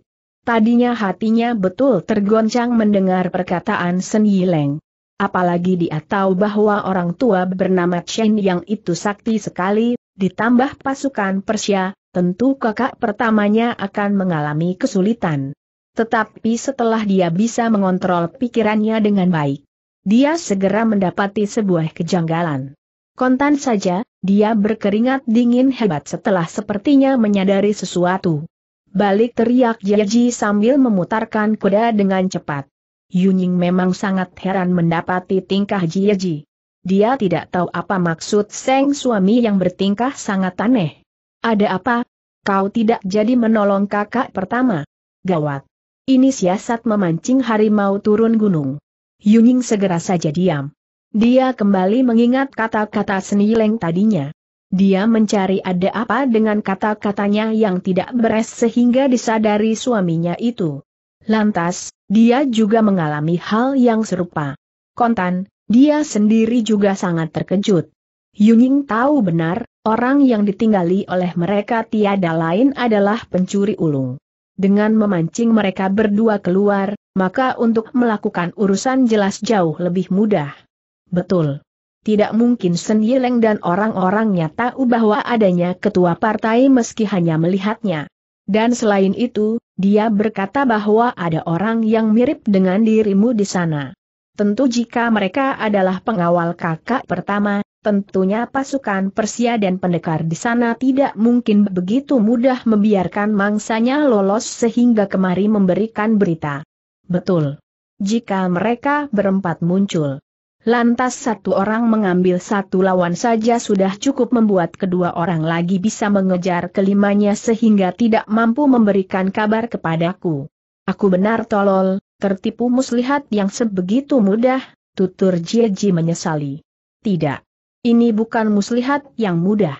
Tadinya hatinya betul tergoncang mendengar perkataan Sen Yileng. Apalagi dia tahu bahwa orang tua bernama Chen yang itu sakti sekali, ditambah pasukan Persia, tentu kakak pertamanya akan mengalami kesulitan. Tetapi setelah dia bisa mengontrol pikirannya dengan baik, dia segera mendapati sebuah kejanggalan. Kontan saja, dia berkeringat dingin hebat setelah sepertinya menyadari sesuatu. Balik teriak Jiaji sambil memutarkan kuda dengan cepat. Yunying memang sangat heran mendapati tingkah Jiaji. Dia tidak tahu apa maksud Seng suami yang bertingkah sangat aneh. Ada apa? Kau tidak jadi menolong kakak pertama. Gawat. Ini siasat memancing harimau turun gunung. Yunying segera saja diam. Dia kembali mengingat kata-kata Senileng tadinya. Dia mencari ada apa dengan kata-katanya yang tidak beres sehingga disadari suaminya itu. Lantas, dia juga mengalami hal yang serupa. Kontan, dia sendiri juga sangat terkejut. Yuning tahu benar, orang yang ditinggali oleh mereka tiada lain adalah pencuri ulung. Dengan memancing mereka berdua keluar, maka untuk melakukan urusan jelas jauh lebih mudah. Betul tidak mungkin Sen Yileng dan orang-orangnya tahu bahwa adanya ketua partai meski hanya melihatnya. Dan selain itu, dia berkata bahwa ada orang yang mirip dengan dirimu di sana. Tentu jika mereka adalah pengawal kakak pertama, tentunya pasukan Persia dan pendekar di sana tidak mungkin begitu mudah membiarkan mangsanya lolos sehingga kemari memberikan berita. Betul. Jika mereka berempat muncul Lantas satu orang mengambil satu lawan saja sudah cukup membuat kedua orang lagi bisa mengejar kelimanya sehingga tidak mampu memberikan kabar kepadaku. Aku benar tolol, tertipu muslihat yang sebegitu mudah, tutur Jieji menyesali. Tidak. Ini bukan muslihat yang mudah.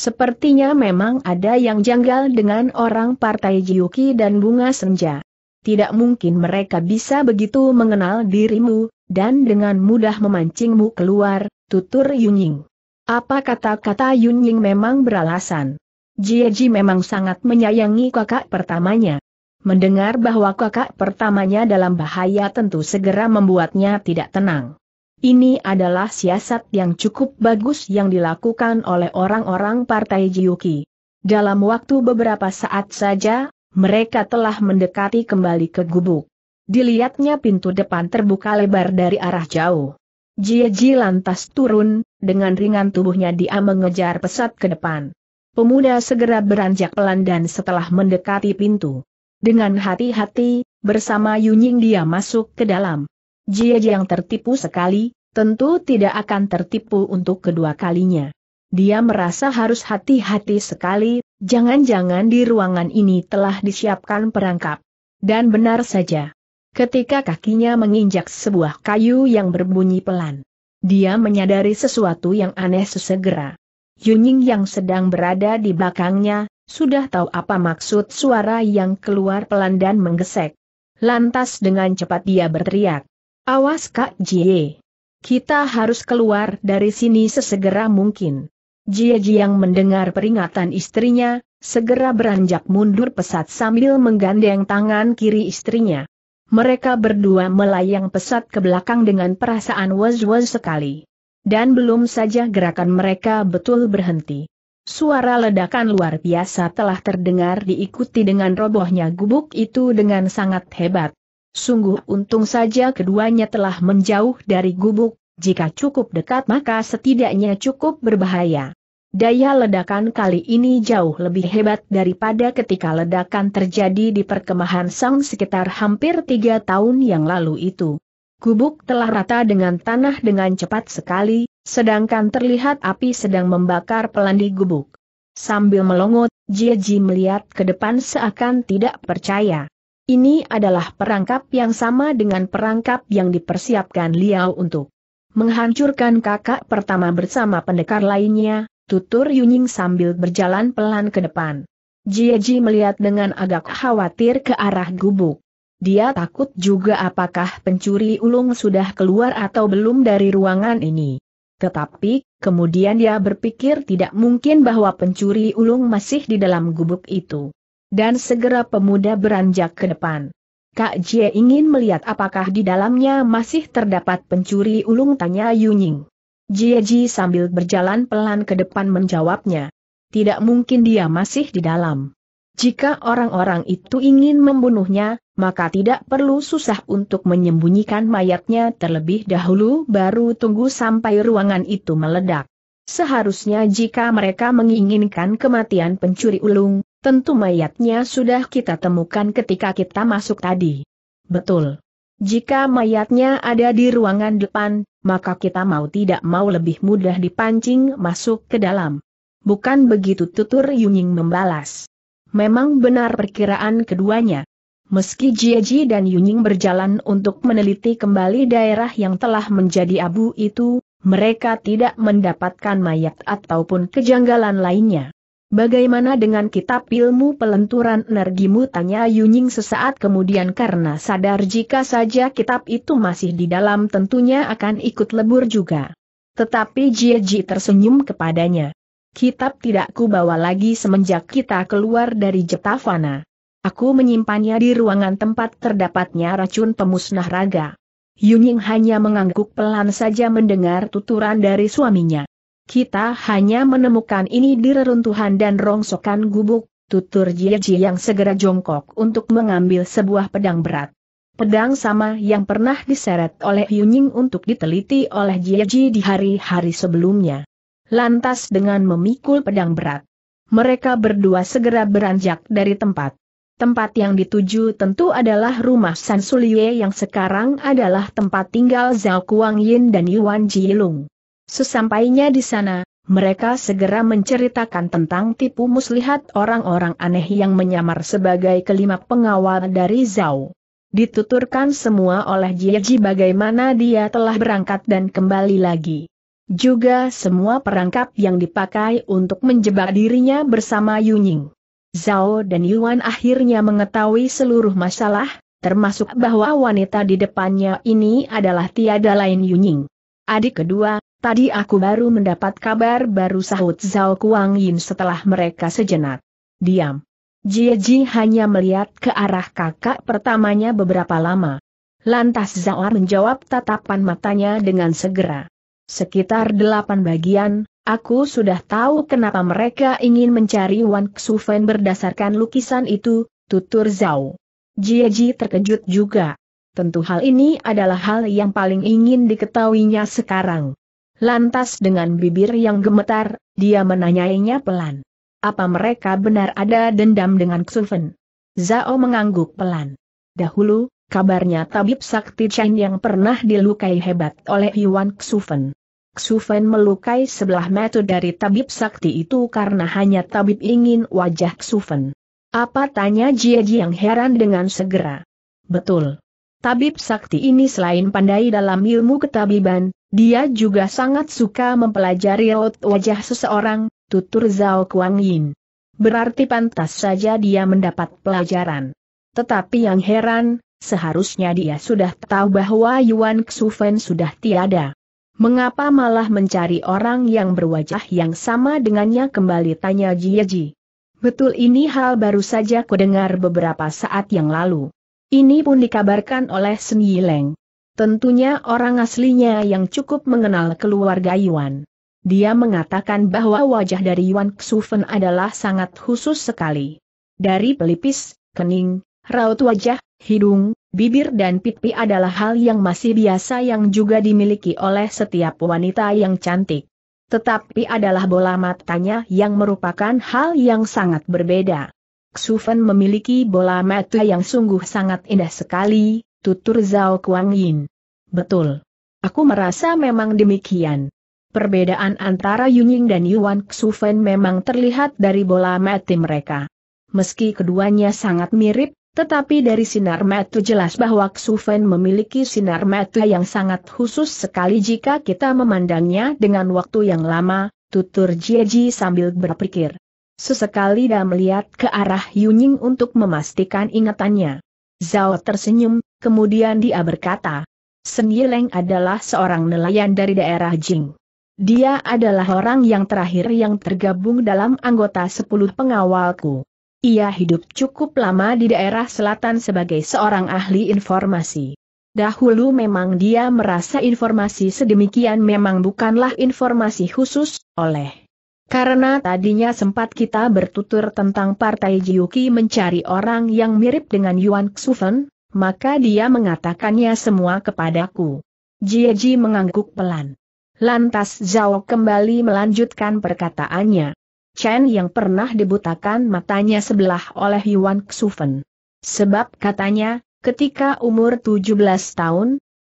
Sepertinya memang ada yang janggal dengan orang partai Jiuki dan Bunga Senja tidak mungkin mereka bisa begitu mengenal dirimu, dan dengan mudah memancingmu keluar, tutur Yunying. Apa kata-kata Yunying memang beralasan. Jieji memang sangat menyayangi kakak pertamanya. Mendengar bahwa kakak pertamanya dalam bahaya tentu segera membuatnya tidak tenang. Ini adalah siasat yang cukup bagus yang dilakukan oleh orang-orang Partai Jiuki. Dalam waktu beberapa saat saja, mereka telah mendekati kembali ke gubuk. Dilihatnya pintu depan terbuka lebar dari arah jauh. Jieji lantas turun, dengan ringan tubuhnya dia mengejar pesat ke depan. Pemuda segera beranjak pelan dan setelah mendekati pintu. Dengan hati-hati, bersama Yunying dia masuk ke dalam. Jieji yang tertipu sekali, tentu tidak akan tertipu untuk kedua kalinya. Dia merasa harus hati-hati sekali Jangan-jangan di ruangan ini telah disiapkan perangkap. Dan benar saja. Ketika kakinya menginjak sebuah kayu yang berbunyi pelan. Dia menyadari sesuatu yang aneh sesegera. Yunying yang sedang berada di belakangnya, sudah tahu apa maksud suara yang keluar pelan dan menggesek. Lantas dengan cepat dia berteriak. Awas Kak Jie. Kita harus keluar dari sini sesegera mungkin. Jie Jiang mendengar peringatan istrinya, segera beranjak mundur pesat sambil menggandeng tangan kiri istrinya. Mereka berdua melayang pesat ke belakang dengan perasaan was-was sekali. Dan belum saja gerakan mereka betul berhenti. Suara ledakan luar biasa telah terdengar diikuti dengan robohnya gubuk itu dengan sangat hebat. Sungguh untung saja keduanya telah menjauh dari gubuk, jika cukup dekat maka setidaknya cukup berbahaya. Daya ledakan kali ini jauh lebih hebat daripada ketika ledakan terjadi di perkemahan Sang sekitar hampir tiga tahun yang lalu itu. Gubuk telah rata dengan tanah dengan cepat sekali, sedangkan terlihat api sedang membakar pelandi gubuk. Sambil melongot, Jieji melihat ke depan seakan tidak percaya. Ini adalah perangkap yang sama dengan perangkap yang dipersiapkan Liao untuk menghancurkan kakak pertama bersama pendekar lainnya, tutur Yunying sambil berjalan pelan ke depan. Jieji melihat dengan agak khawatir ke arah gubuk. Dia takut juga apakah pencuri ulung sudah keluar atau belum dari ruangan ini. Tetapi, kemudian dia berpikir tidak mungkin bahwa pencuri ulung masih di dalam gubuk itu. Dan segera pemuda beranjak ke depan. Kak Jie ingin melihat apakah di dalamnya masih terdapat pencuri ulung tanya Yunying. Jie Ji sambil berjalan pelan ke depan menjawabnya. Tidak mungkin dia masih di dalam. Jika orang-orang itu ingin membunuhnya, maka tidak perlu susah untuk menyembunyikan mayatnya terlebih dahulu baru tunggu sampai ruangan itu meledak. Seharusnya jika mereka menginginkan kematian pencuri ulung, Tentu mayatnya sudah kita temukan ketika kita masuk tadi. Betul. Jika mayatnya ada di ruangan depan, maka kita mau tidak mau lebih mudah dipancing masuk ke dalam. Bukan begitu tutur Yunying membalas. Memang benar perkiraan keduanya. Meski Jieji dan Yunying berjalan untuk meneliti kembali daerah yang telah menjadi abu itu, mereka tidak mendapatkan mayat ataupun kejanggalan lainnya. Bagaimana dengan kitab ilmu pelenturan energimu tanya Yunying sesaat kemudian karena sadar jika saja kitab itu masih di dalam tentunya akan ikut lebur juga. Tetapi Jie Ji tersenyum kepadanya. Kitab tidak ku bawa lagi semenjak kita keluar dari Jetavana. Aku menyimpannya di ruangan tempat terdapatnya racun pemusnah raga. Yunying hanya mengangguk pelan saja mendengar tuturan dari suaminya. Kita hanya menemukan ini di reruntuhan dan rongsokan gubuk, tutur Jieji yang segera jongkok untuk mengambil sebuah pedang berat. Pedang sama yang pernah diseret oleh Yunying untuk diteliti oleh Jieji di hari-hari sebelumnya. Lantas dengan memikul pedang berat, mereka berdua segera beranjak dari tempat. Tempat yang dituju tentu adalah rumah San Sulie yang sekarang adalah tempat tinggal Zhao Kuang Yin dan Yuan Jilung. Sesampainya di sana, mereka segera menceritakan tentang tipu muslihat orang-orang aneh yang menyamar sebagai kelima pengawal dari Zhao. Dituturkan semua oleh Jieji bagaimana dia telah berangkat dan kembali lagi. Juga semua perangkap yang dipakai untuk menjebak dirinya bersama Yuning. Zhao dan Yuan akhirnya mengetahui seluruh masalah, termasuk bahwa wanita di depannya ini adalah tiada lain Yuning. Adik kedua, Tadi aku baru mendapat kabar baru sahut Zhao Kuang Yin setelah mereka sejenak. Diam. Jie Ji hanya melihat ke arah kakak pertamanya beberapa lama. Lantas Zhao menjawab tatapan matanya dengan segera. Sekitar delapan bagian, aku sudah tahu kenapa mereka ingin mencari Wan Xufen berdasarkan lukisan itu, tutur Zhao. Jie Ji terkejut juga. Tentu hal ini adalah hal yang paling ingin diketahuinya sekarang. Lantas dengan bibir yang gemetar, dia menanyainya pelan. Apa mereka benar ada dendam dengan Xufen? Zhao mengangguk pelan. Dahulu, kabarnya tabib sakti Chen yang pernah dilukai hebat oleh Yuan Xufen. Xufen melukai sebelah mata dari tabib sakti itu karena hanya tabib ingin wajah Xufen. Apa tanya Jie Jiang heran dengan segera. Betul. Tabib sakti ini selain pandai dalam ilmu ketabiban, dia juga sangat suka mempelajari raut wajah seseorang, tutur Zhao Kuang Yin. Berarti pantas saja dia mendapat pelajaran. Tetapi yang heran, seharusnya dia sudah tahu bahwa Yuan Xufen sudah tiada. Mengapa malah mencari orang yang berwajah yang sama dengannya kembali tanya Jieji. Betul ini hal baru saja kudengar beberapa saat yang lalu. Ini pun dikabarkan oleh Sun Yileng. Tentunya orang aslinya yang cukup mengenal keluarga Yuan. Dia mengatakan bahwa wajah dari Yuan Xufen adalah sangat khusus sekali. Dari pelipis, kening, raut wajah, hidung, bibir dan pipi adalah hal yang masih biasa yang juga dimiliki oleh setiap wanita yang cantik. Tetapi adalah bola matanya yang merupakan hal yang sangat berbeda. Xufen memiliki bola mata yang sungguh sangat indah sekali, tutur Zhao Kuang Yin. Betul. Aku merasa memang demikian. Perbedaan antara Yunying dan Yuan Xufen memang terlihat dari bola mata mereka. Meski keduanya sangat mirip, tetapi dari sinar mata jelas bahwa Xufen memiliki sinar mata yang sangat khusus sekali jika kita memandangnya dengan waktu yang lama, tutur Jieji sambil berpikir. Sesekali dia melihat ke arah Yunying untuk memastikan ingatannya. Zhao tersenyum, kemudian dia berkata, Sen Yileng adalah seorang nelayan dari daerah Jing. Dia adalah orang yang terakhir yang tergabung dalam anggota sepuluh pengawalku. Ia hidup cukup lama di daerah selatan sebagai seorang ahli informasi. Dahulu memang dia merasa informasi sedemikian memang bukanlah informasi khusus, oleh karena tadinya sempat kita bertutur tentang partai Jiuki mencari orang yang mirip dengan Yuan Xufen, maka dia mengatakannya semua kepadaku. Jieji mengangguk pelan. Lantas Zhao kembali melanjutkan perkataannya. Chen yang pernah dibutakan matanya sebelah oleh Yuan Xufen. Sebab katanya, ketika umur 17 tahun,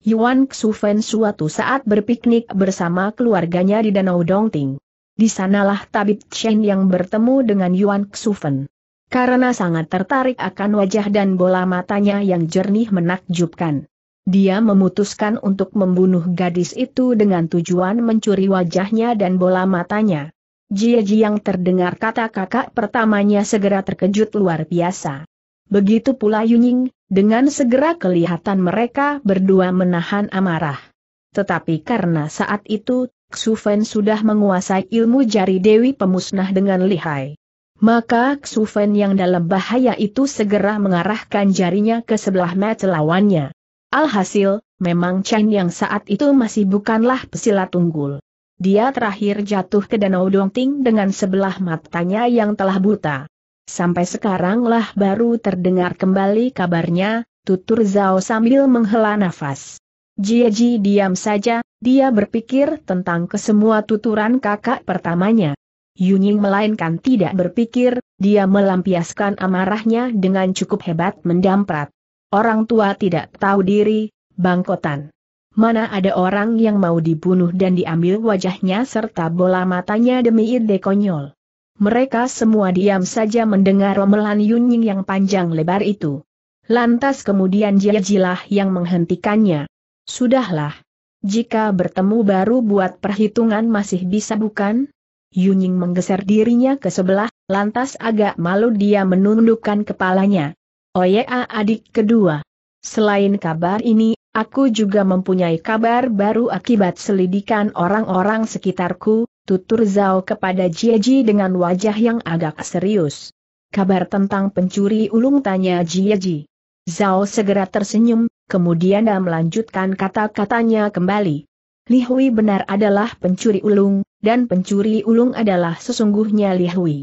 Yuan Xufen suatu saat berpiknik bersama keluarganya di Danau Dongting. Di sanalah tabib Chen yang bertemu dengan Yuan Xufen. Karena sangat tertarik akan wajah dan bola matanya yang jernih menakjubkan. Dia memutuskan untuk membunuh gadis itu dengan tujuan mencuri wajahnya dan bola matanya. jia yang terdengar kata kakak pertamanya segera terkejut luar biasa. Begitu pula Yunying, dengan segera kelihatan mereka berdua menahan amarah. Tetapi karena saat itu Xufen sudah menguasai ilmu jari Dewi Pemusnah dengan lihai. Maka Xufen yang dalam bahaya itu segera mengarahkan jarinya ke sebelah mata lawannya. Alhasil, memang Chen yang saat itu masih bukanlah pesilat unggul. Dia terakhir jatuh ke Danau Dongting dengan sebelah matanya yang telah buta. Sampai sekaranglah baru terdengar kembali kabarnya, tutur Zhao sambil menghela nafas. Ji diam saja, dia berpikir tentang kesemua tuturan kakak pertamanya. Yunying melainkan tidak berpikir, dia melampiaskan amarahnya dengan cukup hebat mendamprat. Orang tua tidak tahu diri, bangkotan. Mana ada orang yang mau dibunuh dan diambil wajahnya serta bola matanya demi ide konyol. Mereka semua diam saja mendengar romelan Yunying yang panjang lebar itu. Lantas kemudian Jilah yang menghentikannya. Sudahlah. Jika bertemu baru buat perhitungan masih bisa bukan? Yunying menggeser dirinya ke sebelah, lantas agak malu dia menundukkan kepalanya. Oya adik kedua. Selain kabar ini, aku juga mempunyai kabar baru akibat selidikan orang-orang sekitarku, tutur Zhao kepada Jieji dengan wajah yang agak serius. Kabar tentang pencuri ulung tanya Jieji. Zhao segera tersenyum, kemudian dia melanjutkan kata-katanya kembali. Li Hui benar adalah pencuri ulung, dan pencuri ulung adalah sesungguhnya Li Hui.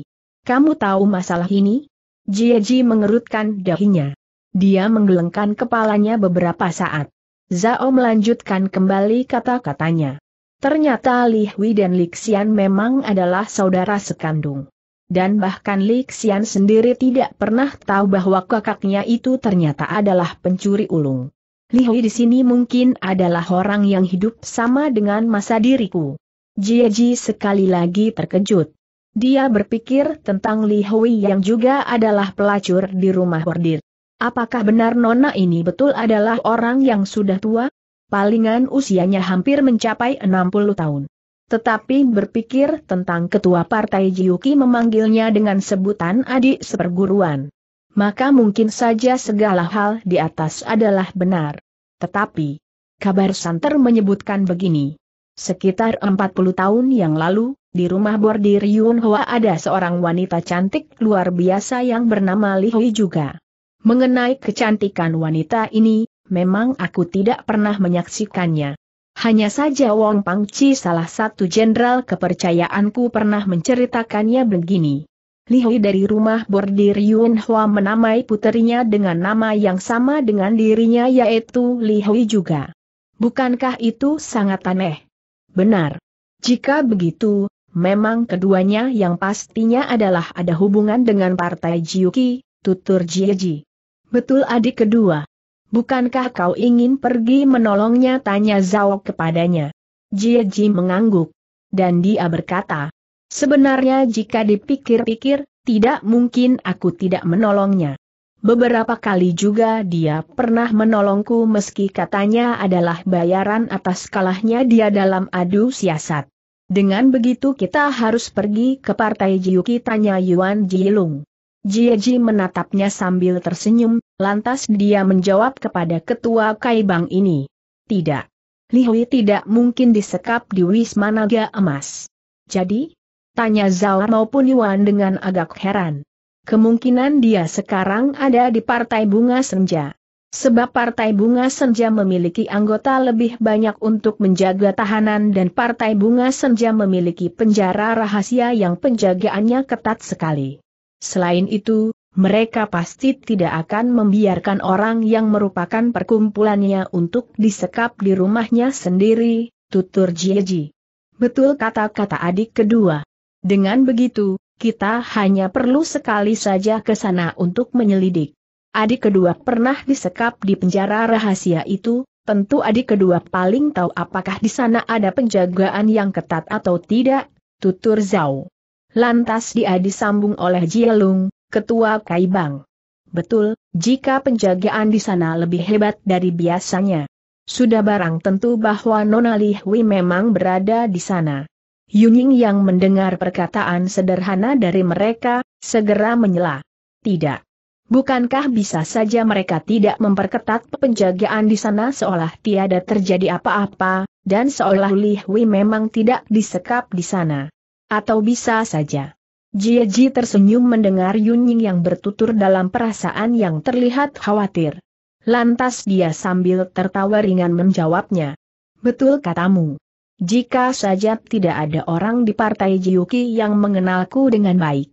Kamu tahu masalah ini? Jie Ji mengerutkan dahinya. Dia menggelengkan kepalanya beberapa saat. Zhao melanjutkan kembali kata-katanya. Ternyata Li Hui dan Li Xian memang adalah saudara sekandung dan bahkan Li Xian sendiri tidak pernah tahu bahwa kakaknya itu ternyata adalah pencuri ulung. Li Hui di sini mungkin adalah orang yang hidup sama dengan masa diriku. Jie Ji sekali lagi terkejut. Dia berpikir tentang Li Hui yang juga adalah pelacur di rumah bordir. Apakah benar nona ini betul adalah orang yang sudah tua? Palingan usianya hampir mencapai 60 tahun. Tetapi berpikir tentang ketua partai Jiuki memanggilnya dengan sebutan adik seperguruan. Maka mungkin saja segala hal di atas adalah benar. Tetapi, kabar santer menyebutkan begini. Sekitar 40 tahun yang lalu, di rumah bordir Yun Hoa ada seorang wanita cantik luar biasa yang bernama Li Hui juga. Mengenai kecantikan wanita ini, memang aku tidak pernah menyaksikannya. Hanya saja Wong Pangci salah satu jenderal kepercayaanku pernah menceritakannya begini. Li Hui dari rumah bordir Yun Hua menamai puterinya dengan nama yang sama dengan dirinya yaitu Li Hui juga. Bukankah itu sangat aneh? Benar. Jika begitu, memang keduanya yang pastinya adalah ada hubungan dengan partai Jiuki, tutur Jieji. Betul adik kedua. Bukankah kau ingin pergi menolongnya? Tanya Zhao kepadanya. Jie Ji mengangguk. Dan dia berkata, Sebenarnya jika dipikir-pikir, tidak mungkin aku tidak menolongnya. Beberapa kali juga dia pernah menolongku meski katanya adalah bayaran atas kalahnya dia dalam adu siasat. Dengan begitu kita harus pergi ke partai Jiuki tanya Yuan Jilung. Jie Ji menatapnya sambil tersenyum, Lantas dia menjawab kepada ketua Kaibang ini. Tidak. Li Hui tidak mungkin disekap di Wisma Naga Emas. Jadi? Tanya Zhao maupun Yuan dengan agak heran. Kemungkinan dia sekarang ada di Partai Bunga Senja. Sebab Partai Bunga Senja memiliki anggota lebih banyak untuk menjaga tahanan dan Partai Bunga Senja memiliki penjara rahasia yang penjagaannya ketat sekali. Selain itu, mereka pasti tidak akan membiarkan orang yang merupakan perkumpulannya untuk disekap di rumahnya sendiri, tutur Jieji. Betul kata-kata adik kedua. Dengan begitu, kita hanya perlu sekali saja ke sana untuk menyelidik. Adik kedua pernah disekap di penjara rahasia itu, tentu adik kedua paling tahu apakah di sana ada penjagaan yang ketat atau tidak, tutur Zhao. Lantas dia disambung oleh Jielung, Ketua Kaibang. Betul, jika penjagaan di sana lebih hebat dari biasanya. Sudah barang tentu bahwa Nona Li Hui memang berada di sana. Yuning yang mendengar perkataan sederhana dari mereka, segera menyela. Tidak. Bukankah bisa saja mereka tidak memperketat penjagaan di sana seolah tiada terjadi apa-apa, dan seolah Li Hui memang tidak disekap di sana? Atau bisa saja Jie Ji tersenyum mendengar Yun Ying yang bertutur dalam perasaan yang terlihat khawatir. Lantas dia sambil tertawa ringan menjawabnya. Betul katamu. Jika saja tidak ada orang di partai Jiuki yang mengenalku dengan baik,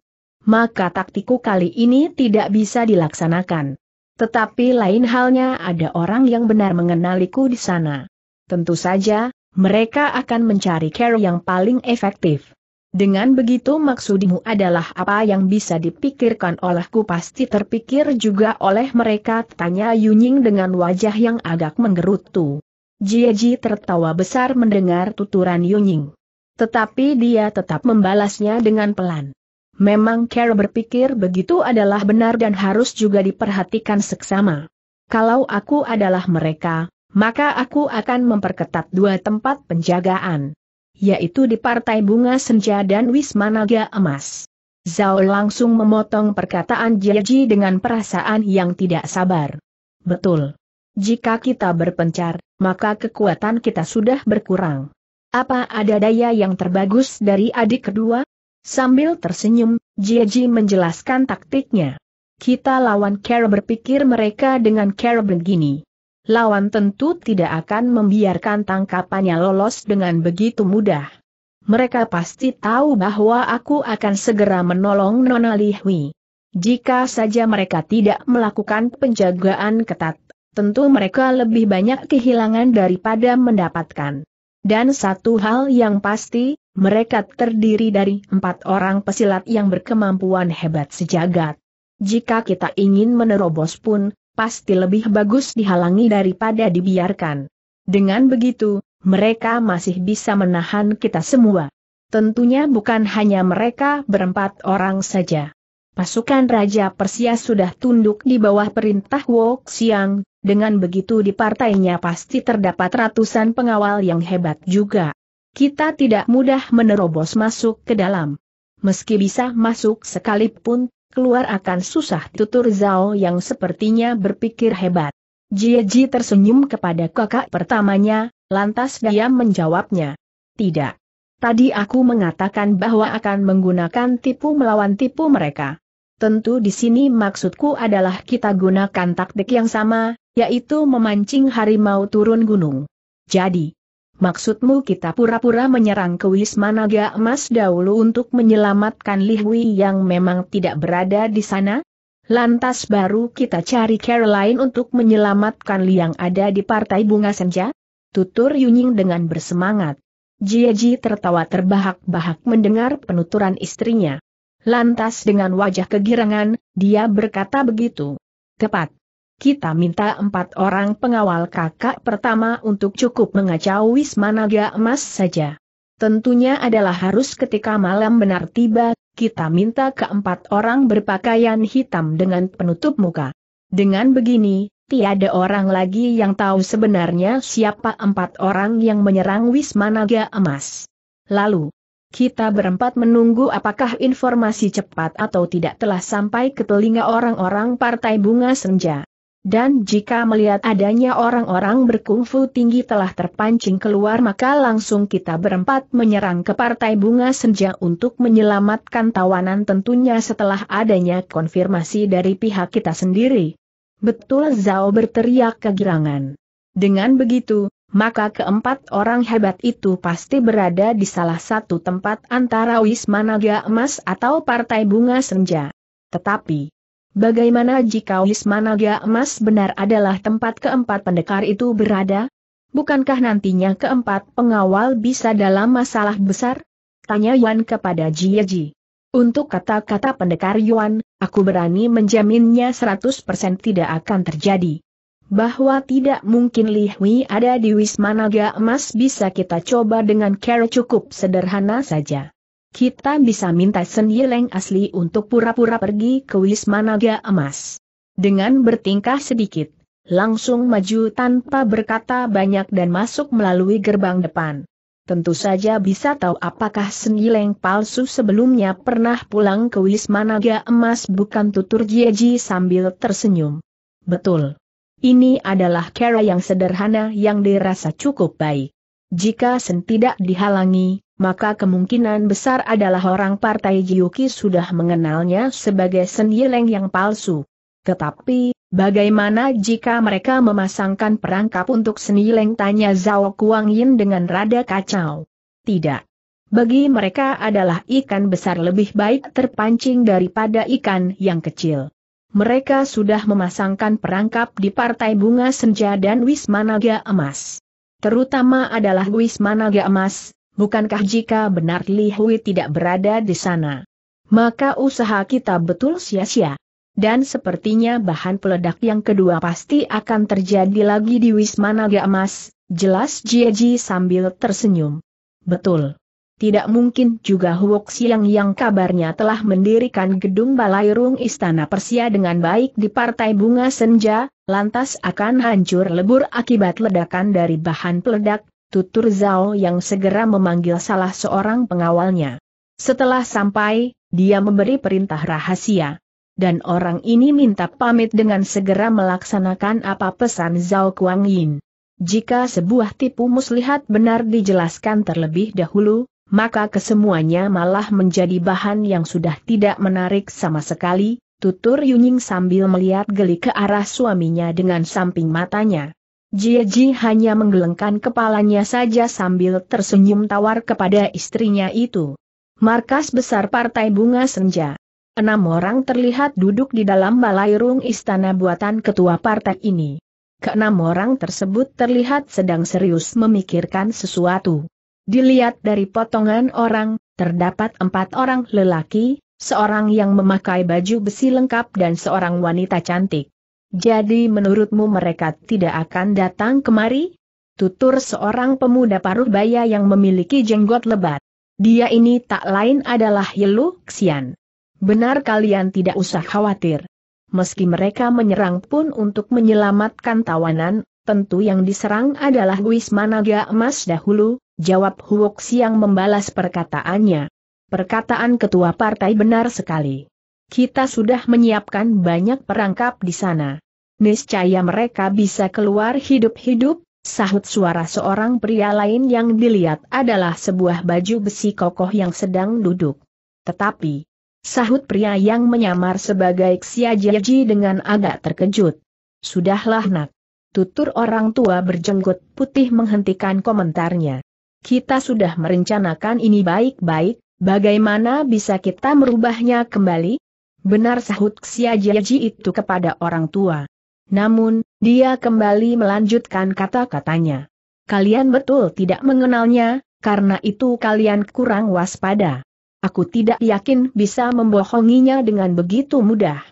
maka taktiku kali ini tidak bisa dilaksanakan. Tetapi lain halnya ada orang yang benar mengenaliku di sana. Tentu saja, mereka akan mencari care yang paling efektif. Dengan begitu maksudmu adalah apa yang bisa dipikirkan olehku pasti terpikir juga oleh mereka tanya Yunying dengan wajah yang agak menggerutu. Jieji tertawa besar mendengar tuturan Yunying. Tetapi dia tetap membalasnya dengan pelan. Memang Care berpikir begitu adalah benar dan harus juga diperhatikan seksama. Kalau aku adalah mereka, maka aku akan memperketat dua tempat penjagaan yaitu di Partai Bunga Senja dan Wisma Naga Emas. Zhao langsung memotong perkataan Jiaji dengan perasaan yang tidak sabar. Betul. Jika kita berpencar, maka kekuatan kita sudah berkurang. Apa ada daya yang terbagus dari adik kedua? Sambil tersenyum, Jiaji menjelaskan taktiknya. Kita lawan Care berpikir mereka dengan Care begini lawan tentu tidak akan membiarkan tangkapannya lolos dengan begitu mudah. Mereka pasti tahu bahwa aku akan segera menolong Nona Hui. Jika saja mereka tidak melakukan penjagaan ketat, tentu mereka lebih banyak kehilangan daripada mendapatkan. Dan satu hal yang pasti, mereka terdiri dari empat orang pesilat yang berkemampuan hebat sejagat. Jika kita ingin menerobos pun, pasti lebih bagus dihalangi daripada dibiarkan. Dengan begitu, mereka masih bisa menahan kita semua. Tentunya bukan hanya mereka berempat orang saja. Pasukan Raja Persia sudah tunduk di bawah perintah Wok Siang, dengan begitu di partainya pasti terdapat ratusan pengawal yang hebat juga. Kita tidak mudah menerobos masuk ke dalam. Meski bisa masuk sekalipun, keluar akan susah tutur Zhao yang sepertinya berpikir hebat. Ji tersenyum kepada kakak pertamanya, lantas dia menjawabnya. Tidak. Tadi aku mengatakan bahwa akan menggunakan tipu melawan tipu mereka. Tentu di sini maksudku adalah kita gunakan taktik yang sama, yaitu memancing harimau turun gunung. Jadi, Maksudmu kita pura-pura menyerang ke Wisma Naga Emas dahulu untuk menyelamatkan Li Hui yang memang tidak berada di sana? Lantas baru kita cari Caroline untuk menyelamatkan Li yang ada di Partai Bunga Senja? Tutur Yunying dengan bersemangat. Jiaji tertawa terbahak-bahak mendengar penuturan istrinya. Lantas dengan wajah kegirangan, dia berkata begitu. Tepat, kita minta empat orang pengawal kakak pertama untuk cukup mengacau Wisma Naga Emas saja. Tentunya adalah harus ketika malam benar tiba, kita minta keempat orang berpakaian hitam dengan penutup muka. Dengan begini, tiada orang lagi yang tahu sebenarnya siapa empat orang yang menyerang Wisma Naga Emas. Lalu, kita berempat menunggu apakah informasi cepat atau tidak telah sampai ke telinga orang-orang Partai Bunga Senja. Dan jika melihat adanya orang-orang berkungfu tinggi telah terpancing keluar maka langsung kita berempat menyerang ke Partai Bunga Senja untuk menyelamatkan tawanan tentunya setelah adanya konfirmasi dari pihak kita sendiri. Betul Zhao berteriak kegirangan. Dengan begitu, maka keempat orang hebat itu pasti berada di salah satu tempat antara Wisma Naga Emas atau Partai Bunga Senja. Tetapi, Bagaimana jika Wismanaga Emas benar adalah tempat keempat pendekar itu berada? Bukankah nantinya keempat pengawal bisa dalam masalah besar? Tanya Yuan kepada Jie Untuk kata-kata pendekar Yuan, aku berani menjaminnya 100% tidak akan terjadi. Bahwa tidak mungkin Li Hui ada di Wismanaga Emas bisa kita coba dengan cara cukup sederhana saja. Kita bisa minta Sen asli untuk pura-pura pergi ke Wisma Naga Emas. Dengan bertingkah sedikit, langsung maju tanpa berkata banyak dan masuk melalui gerbang depan. Tentu saja bisa tahu apakah Sen palsu sebelumnya pernah pulang ke Wisma Naga Emas bukan tutur Jieji sambil tersenyum. Betul. Ini adalah cara yang sederhana yang dirasa cukup baik. Jika Sen tidak dihalangi, maka kemungkinan besar adalah orang partai Jiuki sudah mengenalnya sebagai senyileng yang palsu. Tetapi, bagaimana jika mereka memasangkan perangkap untuk senyileng tanya Zhao Kuang Yin dengan rada kacau? Tidak. Bagi mereka adalah ikan besar lebih baik terpancing daripada ikan yang kecil. Mereka sudah memasangkan perangkap di Partai Bunga Senja dan Wismanaga Emas. Terutama adalah Wismanaga Emas, bukankah jika benar Li Hui tidak berada di sana? Maka usaha kita betul sia-sia. Dan sepertinya bahan peledak yang kedua pasti akan terjadi lagi di Wisma Naga Emas, jelas Jieji sambil tersenyum. Betul. Tidak mungkin juga Huok Siang yang kabarnya telah mendirikan gedung Balairung Istana Persia dengan baik di Partai Bunga Senja, lantas akan hancur lebur akibat ledakan dari bahan peledak, tutur Zhao yang segera memanggil salah seorang pengawalnya. Setelah sampai, dia memberi perintah rahasia. Dan orang ini minta pamit dengan segera melaksanakan apa pesan Zhao Kuang Yin. Jika sebuah tipu muslihat benar dijelaskan terlebih dahulu, maka kesemuanya malah menjadi bahan yang sudah tidak menarik sama sekali, tutur Yuning sambil melihat geli ke arah suaminya dengan samping matanya. Jieji hanya menggelengkan kepalanya saja sambil tersenyum tawar kepada istrinya itu. Markas besar Partai Bunga Senja. Enam orang terlihat duduk di dalam balai rung istana buatan ketua partai ini. Keenam orang tersebut terlihat sedang serius memikirkan sesuatu. Dilihat dari potongan orang, terdapat empat orang lelaki, seorang yang memakai baju besi lengkap dan seorang wanita cantik. Jadi menurutmu mereka tidak akan datang kemari? Tutur seorang pemuda paruh baya yang memiliki jenggot lebat. Dia ini tak lain adalah Yelu Xian. Benar kalian tidak usah khawatir. Meski mereka menyerang pun untuk menyelamatkan tawanan, tentu yang diserang adalah Wismanaga Emas dahulu, jawab Huok Siang membalas perkataannya. Perkataan ketua partai benar sekali. Kita sudah menyiapkan banyak perangkap di sana. Niscaya mereka bisa keluar hidup-hidup, sahut suara seorang pria lain yang dilihat adalah sebuah baju besi kokoh yang sedang duduk. Tetapi, sahut pria yang menyamar sebagai Xiajiaji dengan agak terkejut. Sudahlah nak. Tutur orang tua berjenggot putih menghentikan komentarnya. Kita sudah merencanakan ini baik-baik, bagaimana bisa kita merubahnya kembali? benar sahut Xia Jiaji itu kepada orang tua. Namun, dia kembali melanjutkan kata-katanya. Kalian betul tidak mengenalnya, karena itu kalian kurang waspada. Aku tidak yakin bisa membohonginya dengan begitu mudah.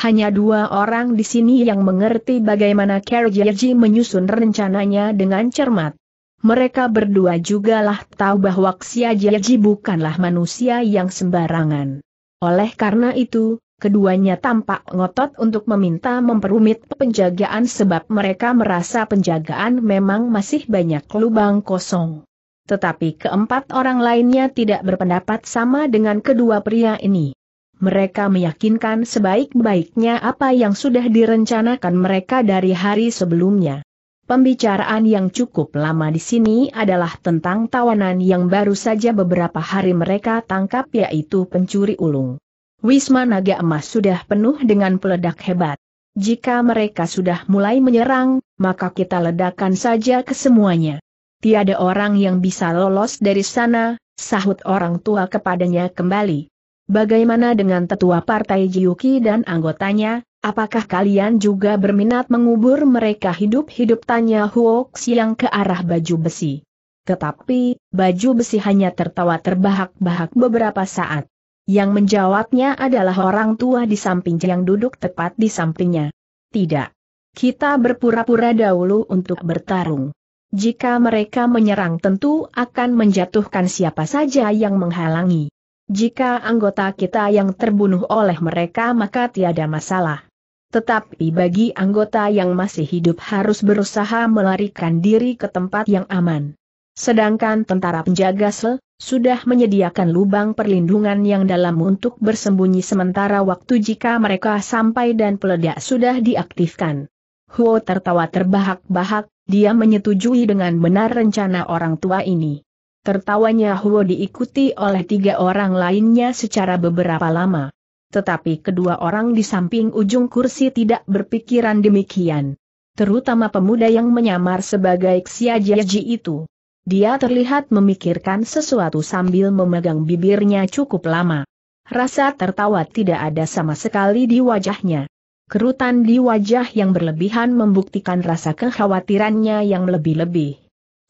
Hanya dua orang di sini yang mengerti bagaimana Kerjaji menyusun rencananya dengan cermat. Mereka berdua juga jugalah tahu bahwa Xia Jiaji bukanlah manusia yang sembarangan. Oleh karena itu, keduanya tampak ngotot untuk meminta memperumit penjagaan sebab mereka merasa penjagaan memang masih banyak lubang kosong. Tetapi keempat orang lainnya tidak berpendapat sama dengan kedua pria ini. Mereka meyakinkan sebaik-baiknya apa yang sudah direncanakan mereka dari hari sebelumnya. Pembicaraan yang cukup lama di sini adalah tentang tawanan yang baru saja beberapa hari mereka tangkap yaitu pencuri ulung. Wisma Naga Emas sudah penuh dengan peledak hebat. Jika mereka sudah mulai menyerang, maka kita ledakan saja ke semuanya. Tiada orang yang bisa lolos dari sana, sahut orang tua kepadanya kembali. Bagaimana dengan tetua partai Jiuki dan anggotanya, Apakah kalian juga berminat mengubur mereka hidup-hidup tanya Huox yang ke arah baju besi. Tetapi, baju besi hanya tertawa terbahak-bahak beberapa saat. Yang menjawabnya adalah orang tua di samping yang duduk tepat di sampingnya. Tidak. Kita berpura-pura dahulu untuk bertarung. Jika mereka menyerang tentu akan menjatuhkan siapa saja yang menghalangi. Jika anggota kita yang terbunuh oleh mereka maka tiada masalah. Tetapi bagi anggota yang masih hidup harus berusaha melarikan diri ke tempat yang aman. Sedangkan tentara penjaga sel, sudah menyediakan lubang perlindungan yang dalam untuk bersembunyi sementara waktu jika mereka sampai dan peledak sudah diaktifkan. Huo tertawa terbahak-bahak, dia menyetujui dengan benar rencana orang tua ini. Tertawanya Huo diikuti oleh tiga orang lainnya secara beberapa lama. Tetapi kedua orang di samping ujung kursi tidak berpikiran demikian. Terutama pemuda yang menyamar sebagai Xia Jiaji itu. Dia terlihat memikirkan sesuatu sambil memegang bibirnya cukup lama. Rasa tertawa tidak ada sama sekali di wajahnya. Kerutan di wajah yang berlebihan membuktikan rasa kekhawatirannya yang lebih-lebih.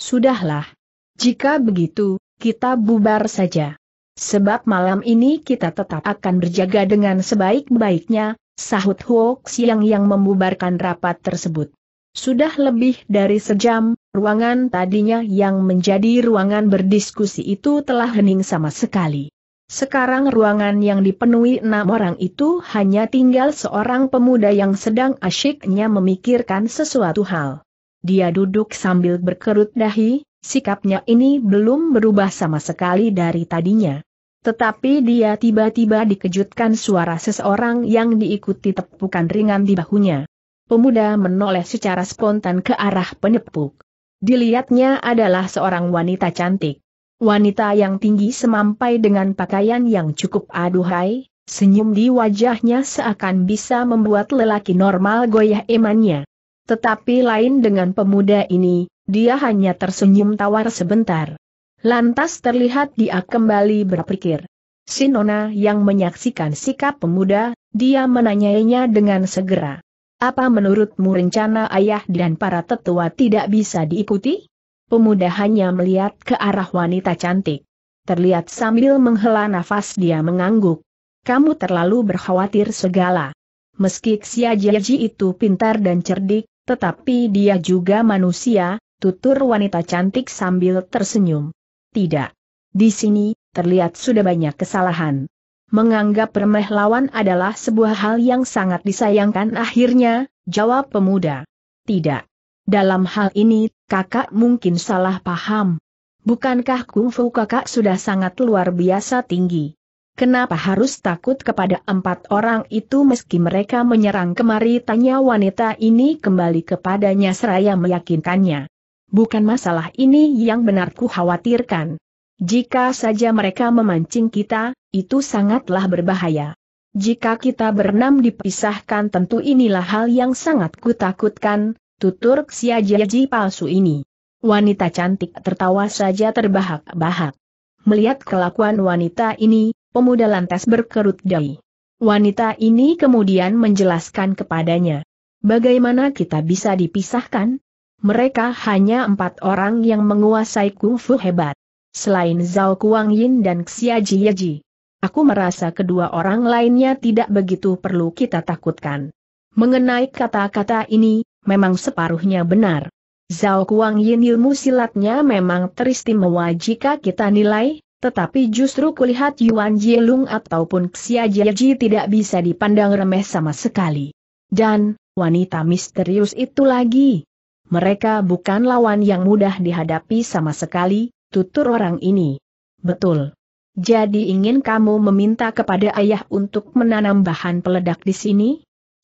Sudahlah. Jika begitu, kita bubar saja. Sebab malam ini kita tetap akan berjaga dengan sebaik-baiknya, sahut Huo Xiang yang membubarkan rapat tersebut. Sudah lebih dari sejam, ruangan tadinya yang menjadi ruangan berdiskusi itu telah hening sama sekali. Sekarang ruangan yang dipenuhi enam orang itu hanya tinggal seorang pemuda yang sedang asyiknya memikirkan sesuatu hal. Dia duduk sambil berkerut dahi, sikapnya ini belum berubah sama sekali dari tadinya. Tetapi dia tiba-tiba dikejutkan suara seseorang yang diikuti tepukan ringan di bahunya. Pemuda menoleh secara spontan ke arah penepuk. Dilihatnya adalah seorang wanita cantik. Wanita yang tinggi semampai dengan pakaian yang cukup aduhai, senyum di wajahnya seakan bisa membuat lelaki normal goyah imannya. Tetapi lain dengan pemuda ini, dia hanya tersenyum tawar sebentar. Lantas terlihat dia kembali berpikir. Sinona yang menyaksikan sikap pemuda, dia menanyainya dengan segera. Apa menurutmu rencana ayah dan para tetua tidak bisa diikuti? Pemuda hanya melihat ke arah wanita cantik. Terlihat sambil menghela nafas dia mengangguk. Kamu terlalu berkhawatir segala. Meski Xiajiaji itu pintar dan cerdik, tetapi dia juga manusia, tutur wanita cantik sambil tersenyum. Tidak. Di sini, terlihat sudah banyak kesalahan. Menganggap remeh lawan adalah sebuah hal yang sangat disayangkan akhirnya, jawab pemuda. Tidak. Dalam hal ini, kakak mungkin salah paham. Bukankah kungfu kakak sudah sangat luar biasa tinggi? Kenapa harus takut kepada empat orang itu meski mereka menyerang kemari? Tanya wanita ini kembali kepadanya seraya meyakinkannya. Bukan masalah ini yang benar ku khawatirkan. Jika saja mereka memancing kita, itu sangatlah berbahaya. Jika kita berenam dipisahkan tentu inilah hal yang sangat kutakutkan, tutur Xiajiaji palsu ini. Wanita cantik tertawa saja terbahak-bahak. Melihat kelakuan wanita ini, pemuda lantas berkerut dahi. Wanita ini kemudian menjelaskan kepadanya. Bagaimana kita bisa dipisahkan? Mereka hanya empat orang yang menguasai kungfu hebat. Selain Zhao Kuang Yin dan Xia Ji Yeji. Aku merasa kedua orang lainnya tidak begitu perlu kita takutkan. Mengenai kata-kata ini, memang separuhnya benar. Zhao Kuang Yin ilmu silatnya memang teristimewa jika kita nilai, tetapi justru kulihat Yuan Jielung ataupun Xia Jieji tidak bisa dipandang remeh sama sekali. Dan, wanita misterius itu lagi, mereka bukan lawan yang mudah dihadapi sama sekali, tutur orang ini. Betul. Jadi ingin kamu meminta kepada ayah untuk menanam bahan peledak di sini?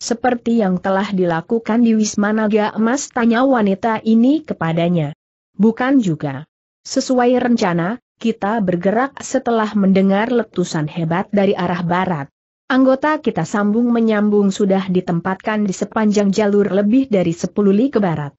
Seperti yang telah dilakukan di Wisma Naga Emas tanya wanita ini kepadanya. Bukan juga. Sesuai rencana, kita bergerak setelah mendengar letusan hebat dari arah barat. Anggota kita sambung menyambung sudah ditempatkan di sepanjang jalur lebih dari 10 li ke barat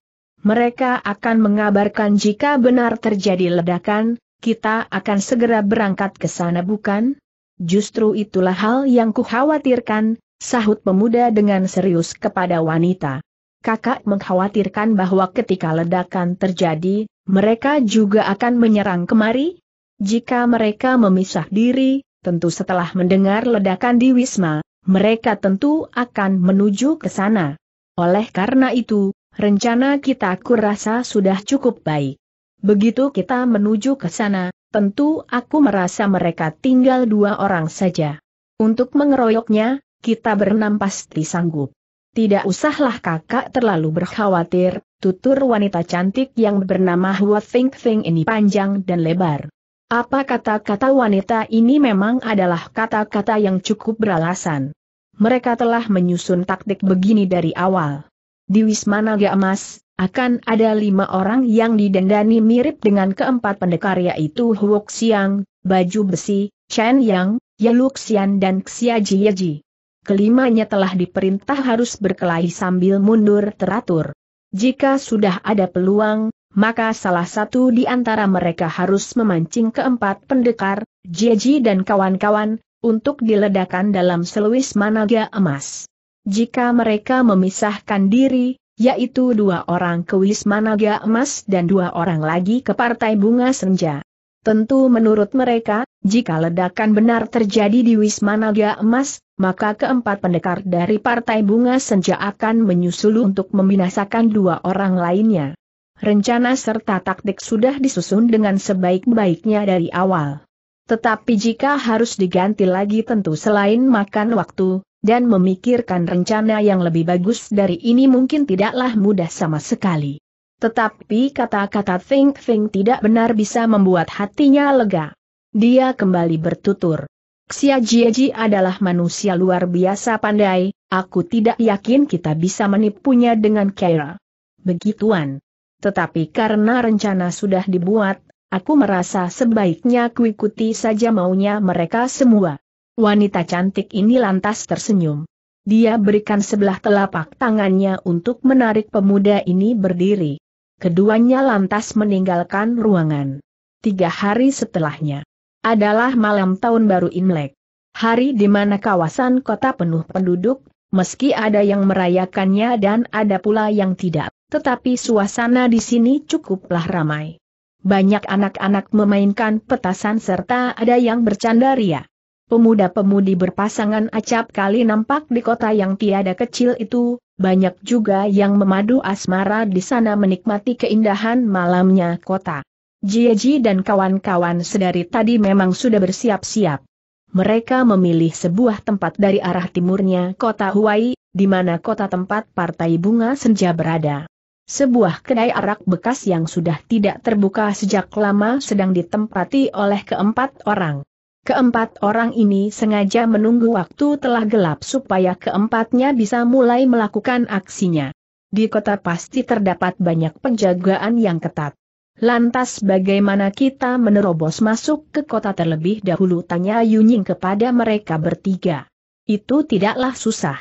mereka akan mengabarkan jika benar terjadi ledakan, kita akan segera berangkat ke sana bukan? Justru itulah hal yang kukhawatirkan, sahut pemuda dengan serius kepada wanita. Kakak mengkhawatirkan bahwa ketika ledakan terjadi, mereka juga akan menyerang kemari? Jika mereka memisah diri, tentu setelah mendengar ledakan di Wisma, mereka tentu akan menuju ke sana. Oleh karena itu, Rencana kita kurasa sudah cukup baik. Begitu kita menuju ke sana, tentu aku merasa mereka tinggal dua orang saja. Untuk mengeroyoknya, kita berenam pasti sanggup. Tidak usahlah kakak terlalu berkhawatir, tutur wanita cantik yang bernama Hua Think Think ini panjang dan lebar. Apa kata-kata wanita ini memang adalah kata-kata yang cukup beralasan. Mereka telah menyusun taktik begini dari awal. Di Wisma Naga Emas, akan ada lima orang yang didandani mirip dengan keempat pendekar yaitu Huok Siang, Baju Besi, Chen Yang, Yeluk Xian dan Xia Jieji. Kelimanya telah diperintah harus berkelahi sambil mundur teratur. Jika sudah ada peluang, maka salah satu di antara mereka harus memancing keempat pendekar, Jieji dan kawan-kawan, untuk diledakan dalam seluis managa emas. Jika mereka memisahkan diri, yaitu dua orang ke Wisma Naga Emas dan dua orang lagi ke Partai Bunga Senja. Tentu menurut mereka, jika ledakan benar terjadi di Wisma Naga Emas, maka keempat pendekar dari Partai Bunga Senja akan menyusul untuk membinasakan dua orang lainnya. Rencana serta taktik sudah disusun dengan sebaik-baiknya dari awal. Tetapi jika harus diganti lagi tentu selain makan waktu, dan memikirkan rencana yang lebih bagus dari ini mungkin tidaklah mudah sama sekali. Tetapi kata-kata Feng Feng tidak benar bisa membuat hatinya lega. Dia kembali bertutur. Xia Jieji adalah manusia luar biasa pandai, aku tidak yakin kita bisa menipunya dengan Kera. Begituan. Tetapi karena rencana sudah dibuat, aku merasa sebaiknya kuikuti saja maunya mereka semua. Wanita cantik ini lantas tersenyum. Dia berikan sebelah telapak tangannya untuk menarik pemuda ini berdiri. Keduanya lantas meninggalkan ruangan. Tiga hari setelahnya adalah malam tahun baru Imlek. Hari di mana kawasan kota penuh penduduk, meski ada yang merayakannya dan ada pula yang tidak, tetapi suasana di sini cukuplah ramai. Banyak anak-anak memainkan petasan serta ada yang bercanda ria. Pemuda-pemudi berpasangan acap kali nampak di kota yang tiada kecil itu, banyak juga yang memadu asmara di sana menikmati keindahan malamnya kota. Jieji dan kawan-kawan sedari tadi memang sudah bersiap-siap. Mereka memilih sebuah tempat dari arah timurnya kota Huai, di mana kota tempat Partai Bunga Senja berada. Sebuah kedai arak bekas yang sudah tidak terbuka sejak lama sedang ditempati oleh keempat orang. Keempat orang ini sengaja menunggu waktu telah gelap supaya keempatnya bisa mulai melakukan aksinya. Di kota pasti terdapat banyak penjagaan yang ketat. Lantas bagaimana kita menerobos masuk ke kota terlebih dahulu tanya Yunying kepada mereka bertiga. Itu tidaklah susah.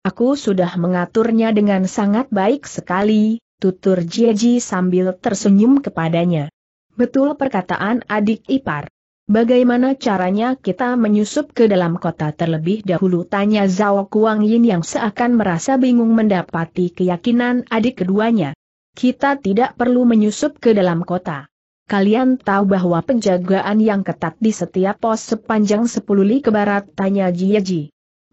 Aku sudah mengaturnya dengan sangat baik sekali, tutur Jieji sambil tersenyum kepadanya. Betul perkataan adik ipar. Bagaimana caranya kita menyusup ke dalam kota terlebih dahulu tanya Zhao Kuang Yin yang seakan merasa bingung mendapati keyakinan adik keduanya. Kita tidak perlu menyusup ke dalam kota. Kalian tahu bahwa penjagaan yang ketat di setiap pos sepanjang 10 li ke barat tanya Jie Ji.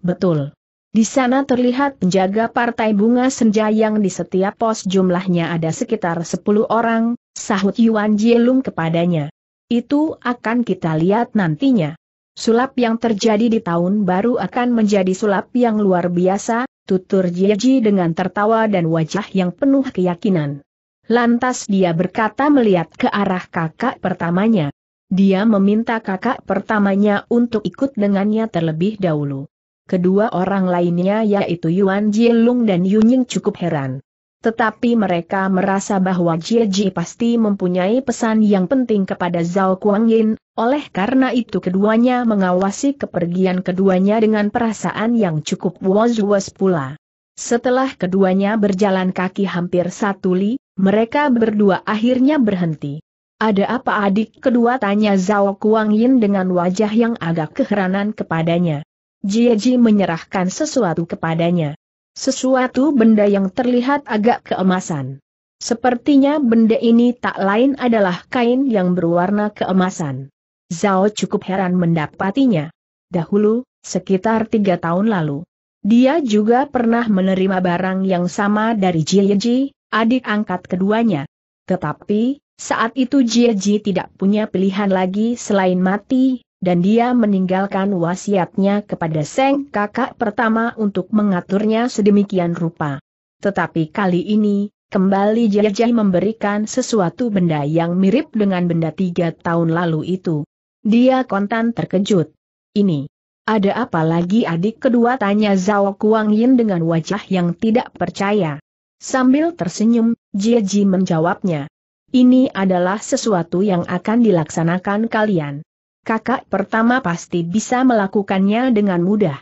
Betul. Di sana terlihat penjaga partai bunga senja yang di setiap pos jumlahnya ada sekitar 10 orang, sahut Yuan Jielung kepadanya. Itu akan kita lihat nantinya. Sulap yang terjadi di tahun baru akan menjadi sulap yang luar biasa, tutur Jieji dengan tertawa dan wajah yang penuh keyakinan. Lantas dia berkata melihat ke arah kakak pertamanya. Dia meminta kakak pertamanya untuk ikut dengannya terlebih dahulu. Kedua orang lainnya yaitu Yuan Jilung dan Yunying cukup heran. Tetapi mereka merasa bahwa Jie Ji pasti mempunyai pesan yang penting kepada Zhao Kuang Yin, oleh karena itu keduanya mengawasi kepergian keduanya dengan perasaan yang cukup was-was pula. Setelah keduanya berjalan kaki hampir satu li, mereka berdua akhirnya berhenti. Ada apa adik kedua tanya Zhao Kuang Yin dengan wajah yang agak keheranan kepadanya. Jie Ji menyerahkan sesuatu kepadanya. Sesuatu benda yang terlihat agak keemasan. Sepertinya benda ini tak lain adalah kain yang berwarna keemasan. Zhao cukup heran mendapatinya. Dahulu, sekitar tiga tahun lalu, dia juga pernah menerima barang yang sama dari Jieji, adik angkat keduanya. Tetapi, saat itu Jieji tidak punya pilihan lagi selain mati, dan dia meninggalkan wasiatnya kepada Seng kakak pertama untuk mengaturnya sedemikian rupa. Tetapi kali ini, kembali Jajai memberikan sesuatu benda yang mirip dengan benda tiga tahun lalu itu. Dia kontan terkejut. Ini. Ada apa lagi adik kedua tanya Zhao Kuang Yin dengan wajah yang tidak percaya. Sambil tersenyum, Jiaji menjawabnya. Ini adalah sesuatu yang akan dilaksanakan kalian kakak pertama pasti bisa melakukannya dengan mudah.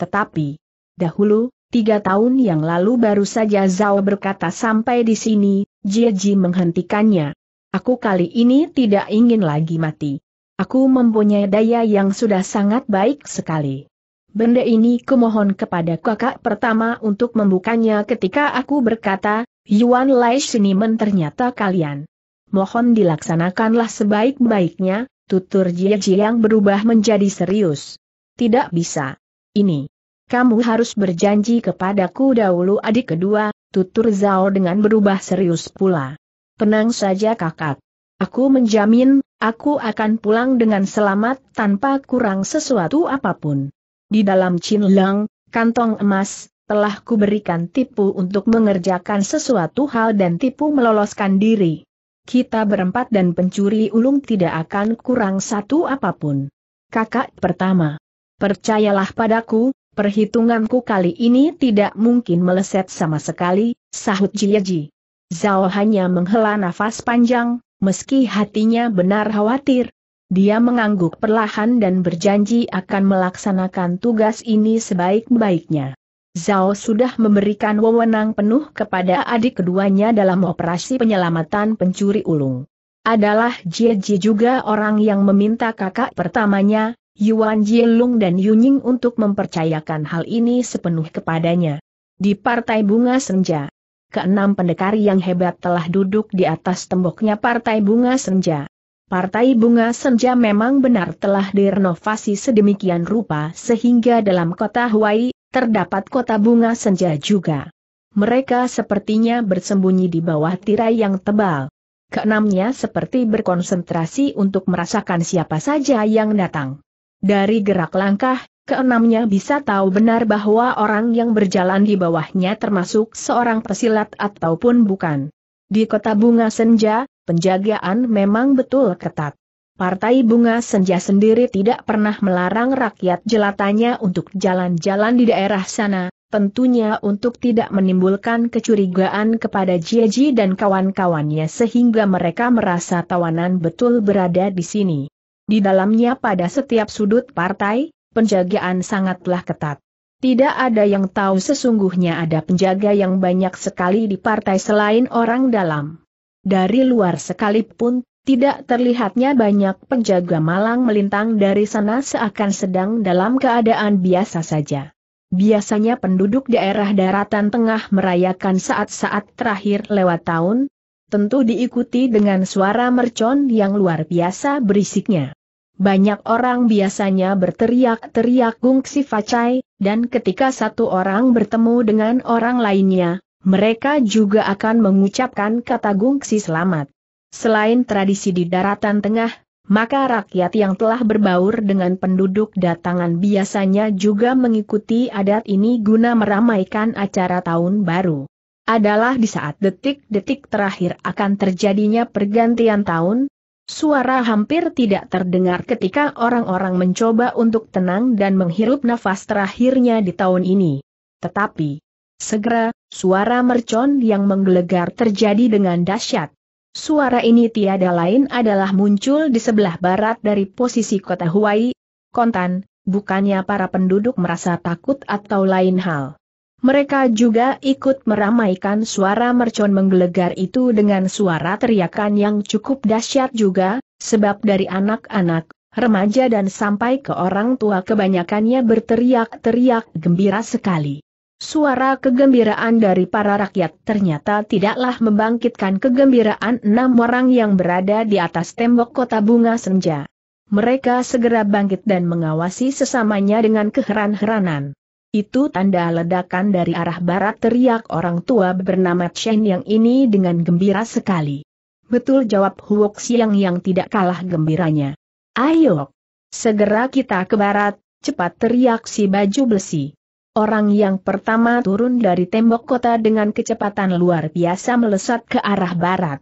Tetapi, dahulu, tiga tahun yang lalu baru saja Zhao berkata sampai di sini, Jie Ji menghentikannya. Aku kali ini tidak ingin lagi mati. Aku mempunyai daya yang sudah sangat baik sekali. Benda ini kumohon kepada kakak pertama untuk membukanya ketika aku berkata, Yuan Lai Shiniman ternyata kalian. Mohon dilaksanakanlah sebaik-baiknya, Tutur Jie Jiang berubah menjadi serius. Tidak bisa. Ini. Kamu harus berjanji kepadaku dahulu adik kedua, tutur Zhao dengan berubah serius pula. Tenang saja kakak. Aku menjamin, aku akan pulang dengan selamat tanpa kurang sesuatu apapun. Di dalam Chin Lang, kantong emas, telah kuberikan tipu untuk mengerjakan sesuatu hal dan tipu meloloskan diri. Kita berempat dan pencuri ulung tidak akan kurang satu apapun. Kakak pertama. Percayalah padaku, perhitunganku kali ini tidak mungkin meleset sama sekali, sahut Jiyeji. Zhao hanya menghela nafas panjang, meski hatinya benar khawatir. Dia mengangguk perlahan dan berjanji akan melaksanakan tugas ini sebaik-baiknya. Zhao sudah memberikan wewenang penuh kepada adik keduanya dalam operasi penyelamatan pencuri ulung. Adalah Jie Ji juga orang yang meminta kakak pertamanya, Yuan Jie dan Yunying untuk mempercayakan hal ini sepenuh kepadanya. Di Partai Bunga Senja, keenam pendekar yang hebat telah duduk di atas temboknya Partai Bunga Senja. Partai Bunga Senja memang benar telah direnovasi sedemikian rupa sehingga dalam kota Hawaii terdapat kota bunga senja juga. Mereka sepertinya bersembunyi di bawah tirai yang tebal. Keenamnya seperti berkonsentrasi untuk merasakan siapa saja yang datang. Dari gerak langkah, keenamnya bisa tahu benar bahwa orang yang berjalan di bawahnya termasuk seorang pesilat ataupun bukan. Di kota bunga senja, penjagaan memang betul ketat. Partai Bunga Senja sendiri tidak pernah melarang rakyat jelatanya untuk jalan-jalan di daerah sana, tentunya untuk tidak menimbulkan kecurigaan kepada Jieji dan kawan-kawannya sehingga mereka merasa tawanan betul berada di sini. Di dalamnya pada setiap sudut partai, penjagaan sangatlah ketat. Tidak ada yang tahu sesungguhnya ada penjaga yang banyak sekali di partai selain orang dalam. Dari luar sekalipun, tidak terlihatnya banyak penjaga malang melintang dari sana seakan sedang dalam keadaan biasa saja. Biasanya penduduk daerah daratan tengah merayakan saat-saat terakhir lewat tahun, tentu diikuti dengan suara mercon yang luar biasa berisiknya. Banyak orang biasanya berteriak-teriak gungsi facai, dan ketika satu orang bertemu dengan orang lainnya, mereka juga akan mengucapkan kata gungsi selamat. Selain tradisi di daratan tengah, maka rakyat yang telah berbaur dengan penduduk datangan biasanya juga mengikuti adat ini guna meramaikan acara tahun baru. Adalah di saat detik-detik terakhir akan terjadinya pergantian tahun, suara hampir tidak terdengar ketika orang-orang mencoba untuk tenang dan menghirup nafas terakhirnya di tahun ini. Tetapi, segera, suara mercon yang menggelegar terjadi dengan dahsyat. Suara ini tiada lain adalah muncul di sebelah barat dari posisi kota Huai, Kontan, bukannya para penduduk merasa takut atau lain hal. Mereka juga ikut meramaikan suara mercon menggelegar itu dengan suara teriakan yang cukup dahsyat juga, sebab dari anak-anak, remaja dan sampai ke orang tua kebanyakannya berteriak-teriak gembira sekali. Suara kegembiraan dari para rakyat ternyata tidaklah membangkitkan kegembiraan enam orang yang berada di atas tembok kota bunga senja. Mereka segera bangkit dan mengawasi sesamanya dengan keheran-heranan. Itu tanda ledakan dari arah barat teriak orang tua bernama Chen yang ini dengan gembira sekali. Betul jawab Huok Siang yang tidak kalah gembiranya. Ayo! Segera kita ke barat, cepat teriak si baju besi. Orang yang pertama turun dari tembok kota dengan kecepatan luar biasa melesat ke arah barat.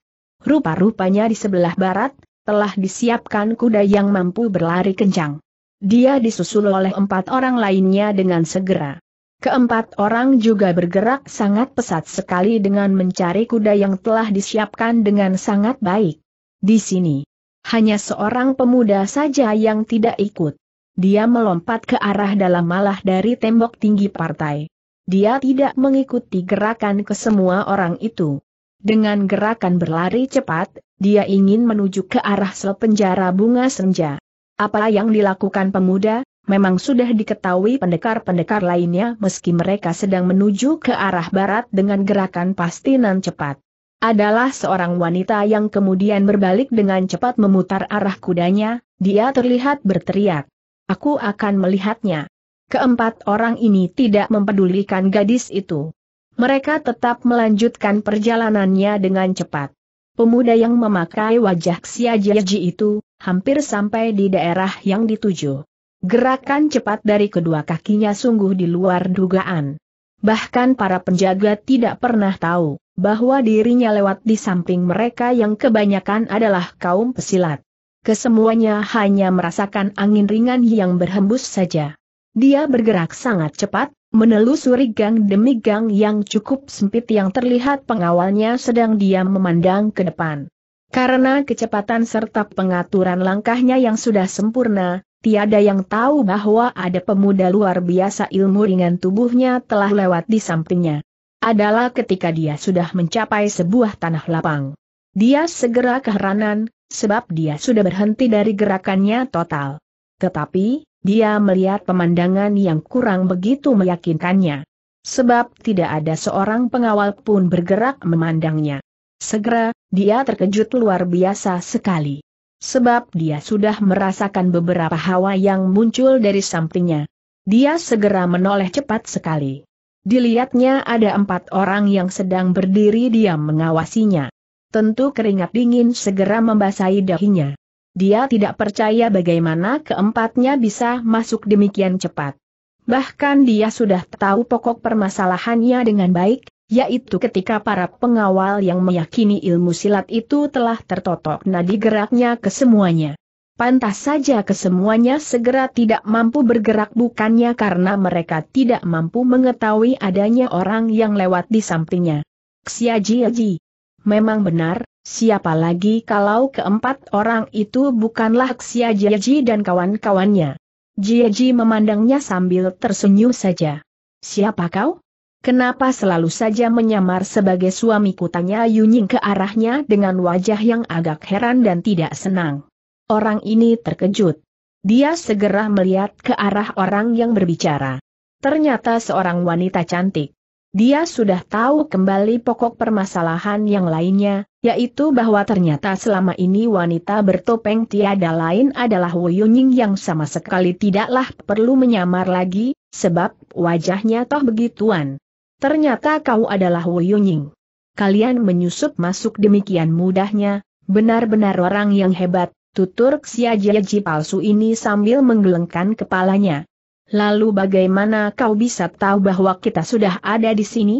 Rupa-rupanya di sebelah barat, telah disiapkan kuda yang mampu berlari kencang. Dia disusul oleh empat orang lainnya dengan segera. Keempat orang juga bergerak sangat pesat sekali dengan mencari kuda yang telah disiapkan dengan sangat baik. Di sini, hanya seorang pemuda saja yang tidak ikut. Dia melompat ke arah dalam malah dari tembok tinggi partai. Dia tidak mengikuti gerakan ke semua orang itu. Dengan gerakan berlari cepat, dia ingin menuju ke arah sel penjara bunga senja. Apa yang dilakukan pemuda, memang sudah diketahui pendekar-pendekar lainnya meski mereka sedang menuju ke arah barat dengan gerakan pasti nan cepat. Adalah seorang wanita yang kemudian berbalik dengan cepat memutar arah kudanya, dia terlihat berteriak. Aku akan melihatnya. Keempat orang ini tidak mempedulikan gadis itu. Mereka tetap melanjutkan perjalanannya dengan cepat. Pemuda yang memakai wajah Xiajiaji itu, hampir sampai di daerah yang dituju. Gerakan cepat dari kedua kakinya sungguh di luar dugaan. Bahkan para penjaga tidak pernah tahu, bahwa dirinya lewat di samping mereka yang kebanyakan adalah kaum pesilat kesemuanya hanya merasakan angin ringan yang berhembus saja. Dia bergerak sangat cepat, menelusuri gang demi gang yang cukup sempit yang terlihat pengawalnya sedang diam memandang ke depan. Karena kecepatan serta pengaturan langkahnya yang sudah sempurna, tiada yang tahu bahwa ada pemuda luar biasa ilmu ringan tubuhnya telah lewat di sampingnya. Adalah ketika dia sudah mencapai sebuah tanah lapang. Dia segera keheranan, sebab dia sudah berhenti dari gerakannya total. Tetapi, dia melihat pemandangan yang kurang begitu meyakinkannya. Sebab tidak ada seorang pengawal pun bergerak memandangnya. Segera, dia terkejut luar biasa sekali. Sebab dia sudah merasakan beberapa hawa yang muncul dari sampingnya. Dia segera menoleh cepat sekali. Dilihatnya ada empat orang yang sedang berdiri diam mengawasinya. Tentu keringat dingin segera membasahi dahinya. Dia tidak percaya bagaimana keempatnya bisa masuk demikian cepat. Bahkan dia sudah tahu pokok permasalahannya dengan baik, yaitu ketika para pengawal yang meyakini ilmu silat itu telah tertotok nadi geraknya ke semuanya. Pantas saja kesemuanya segera tidak mampu bergerak bukannya karena mereka tidak mampu mengetahui adanya orang yang lewat di sampingnya. Xiajiaji, Memang benar, siapa lagi kalau keempat orang itu bukanlah Xia Jieji dan kawan-kawannya. Jieji memandangnya sambil tersenyum saja. Siapa kau? Kenapa selalu saja menyamar sebagai suamiku tanya Yunying ke arahnya dengan wajah yang agak heran dan tidak senang. Orang ini terkejut. Dia segera melihat ke arah orang yang berbicara. Ternyata seorang wanita cantik. Dia sudah tahu kembali pokok permasalahan yang lainnya, yaitu bahwa ternyata selama ini wanita bertopeng tiada lain adalah Wu Yunying yang sama sekali tidaklah perlu menyamar lagi, sebab wajahnya toh begituan. Ternyata kau adalah Wu Yunying. Kalian menyusup masuk demikian mudahnya, benar-benar orang yang hebat, tutur Xia Jiaji palsu ini sambil menggelengkan kepalanya. Lalu bagaimana kau bisa tahu bahwa kita sudah ada di sini?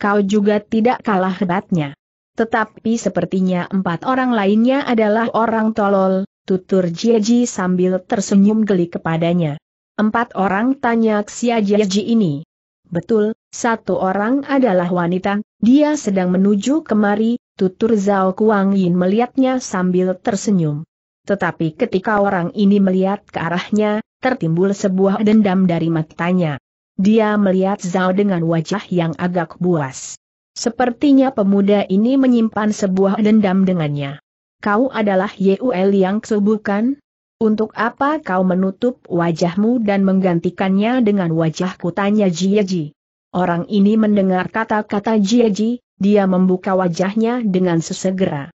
Kau juga tidak kalah hebatnya. Tetapi sepertinya empat orang lainnya adalah orang tolol, tutur Jieji sambil tersenyum geli kepadanya. Empat orang tanya Xia Jieji ini. Betul, satu orang adalah wanita, dia sedang menuju kemari, tutur Zhao Kuang Yin melihatnya sambil tersenyum. Tetapi ketika orang ini melihat ke arahnya, tertimbul sebuah dendam dari matanya. Dia melihat Zhao dengan wajah yang agak buas. Sepertinya pemuda ini menyimpan sebuah dendam dengannya. Kau adalah Yul yang kesubukan? Untuk apa kau menutup wajahmu dan menggantikannya dengan wajahku tanya Jieji. Orang ini mendengar kata-kata Jieji, dia membuka wajahnya dengan sesegera.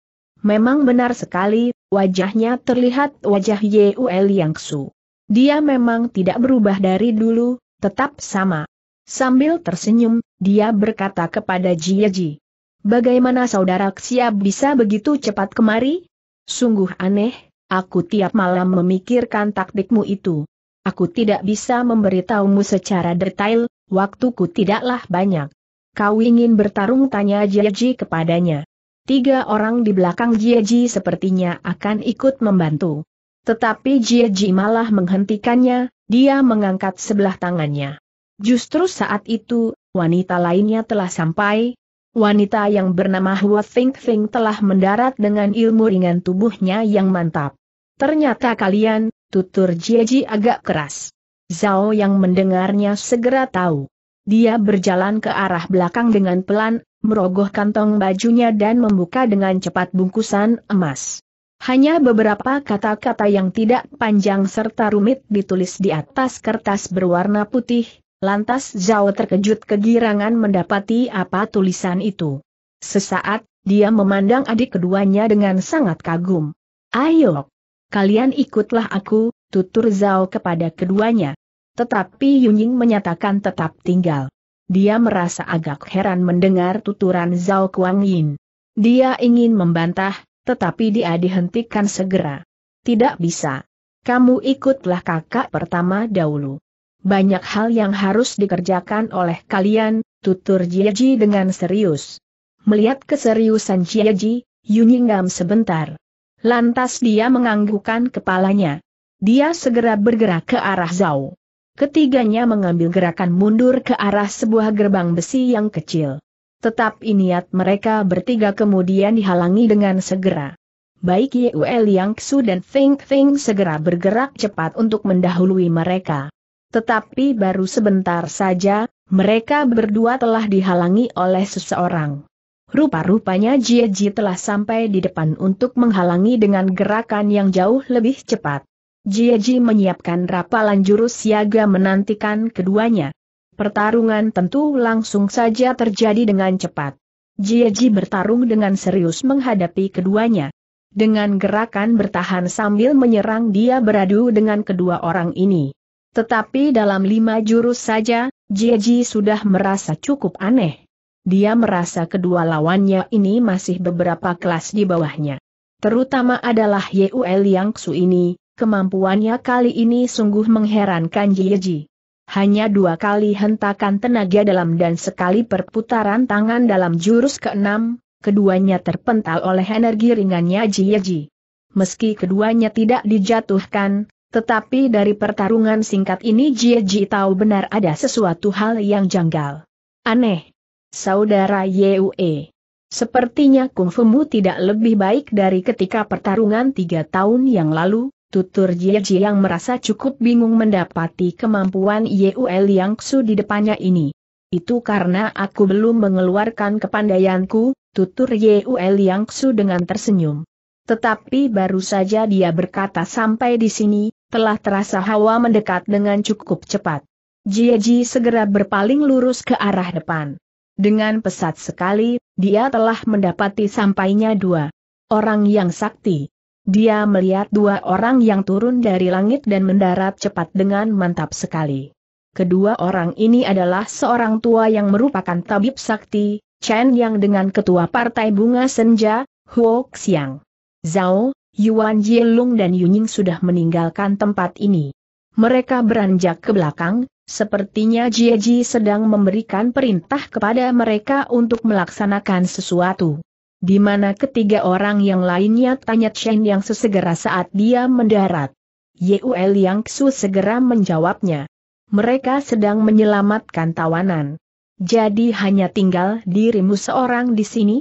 Memang benar sekali, wajahnya terlihat wajah Yul Yangsu. Dia memang tidak berubah dari dulu, tetap sama. Sambil tersenyum, dia berkata kepada Jiaji, Bagaimana saudara Xia bisa begitu cepat kemari? Sungguh aneh, aku tiap malam memikirkan taktikmu itu. Aku tidak bisa memberitahumu secara detail, waktuku tidaklah banyak. Kau ingin bertarung tanya Jiaji kepadanya tiga orang di belakang Jieji sepertinya akan ikut membantu. Tetapi Jieji malah menghentikannya, dia mengangkat sebelah tangannya. Justru saat itu, wanita lainnya telah sampai, Wanita yang bernama Hua Feng Feng telah mendarat dengan ilmu ringan tubuhnya yang mantap. Ternyata kalian, tutur Jieji agak keras. Zhao yang mendengarnya segera tahu. Dia berjalan ke arah belakang dengan pelan, merogoh kantong bajunya dan membuka dengan cepat bungkusan emas. Hanya beberapa kata-kata yang tidak panjang serta rumit ditulis di atas kertas berwarna putih, lantas Zhao terkejut kegirangan mendapati apa tulisan itu. Sesaat, dia memandang adik keduanya dengan sangat kagum. Ayo, kalian ikutlah aku, tutur Zhao kepada keduanya. Tetapi Yunying menyatakan tetap tinggal dia merasa agak heran mendengar tuturan Zhao Kuang Yin. Dia ingin membantah, tetapi dia dihentikan segera. Tidak bisa. Kamu ikutlah kakak pertama dahulu. Banyak hal yang harus dikerjakan oleh kalian, tutur Jiaji dengan serius. Melihat keseriusan Jiaji, Yuningam sebentar. Lantas dia menganggukkan kepalanya. Dia segera bergerak ke arah Zhao. Ketiganya mengambil gerakan mundur ke arah sebuah gerbang besi yang kecil. Tetap niat mereka bertiga kemudian dihalangi dengan segera. Baik Yuel Yang dan Feng Feng segera bergerak cepat untuk mendahului mereka. Tetapi baru sebentar saja, mereka berdua telah dihalangi oleh seseorang. Rupa-rupanya Jie Ji telah sampai di depan untuk menghalangi dengan gerakan yang jauh lebih cepat. Jieji menyiapkan rapalan jurus siaga menantikan keduanya. Pertarungan tentu langsung saja terjadi dengan cepat. Jieji bertarung dengan serius menghadapi keduanya. Dengan gerakan bertahan sambil menyerang dia beradu dengan kedua orang ini. Tetapi dalam lima jurus saja, Jieji sudah merasa cukup aneh. Dia merasa kedua lawannya ini masih beberapa kelas di bawahnya. Terutama adalah Yue Liang Su ini, kemampuannya kali ini sungguh mengherankan Jieji. Hanya dua kali hentakan tenaga dalam dan sekali perputaran tangan dalam jurus keenam, keduanya terpental oleh energi ringannya Jieji. Meski keduanya tidak dijatuhkan, tetapi dari pertarungan singkat ini Jieji tahu benar ada sesuatu hal yang janggal. Aneh. Saudara Yue. Sepertinya kungfumu tidak lebih baik dari ketika pertarungan tiga tahun yang lalu, Tutur Jieji yang merasa cukup bingung mendapati kemampuan Yul Yang Su di depannya ini. Itu karena aku belum mengeluarkan kepandaianku, tutur Yul Yang Su dengan tersenyum. Tetapi baru saja dia berkata sampai di sini, telah terasa hawa mendekat dengan cukup cepat. Jieji segera berpaling lurus ke arah depan. Dengan pesat sekali, dia telah mendapati sampainya dua orang yang sakti. Dia melihat dua orang yang turun dari langit dan mendarat cepat dengan mantap sekali. Kedua orang ini adalah seorang tua yang merupakan tabib sakti, Chen Yang dengan ketua partai bunga senja, Huo Xiang. Zhao, Yuan Jilung dan Yuning sudah meninggalkan tempat ini. Mereka beranjak ke belakang, sepertinya Jieji sedang memberikan perintah kepada mereka untuk melaksanakan sesuatu. Di mana ketiga orang yang lainnya tanya Chen yang sesegera saat dia mendarat. Yuel Yang Su segera menjawabnya. Mereka sedang menyelamatkan tawanan. Jadi hanya tinggal dirimu seorang di sini?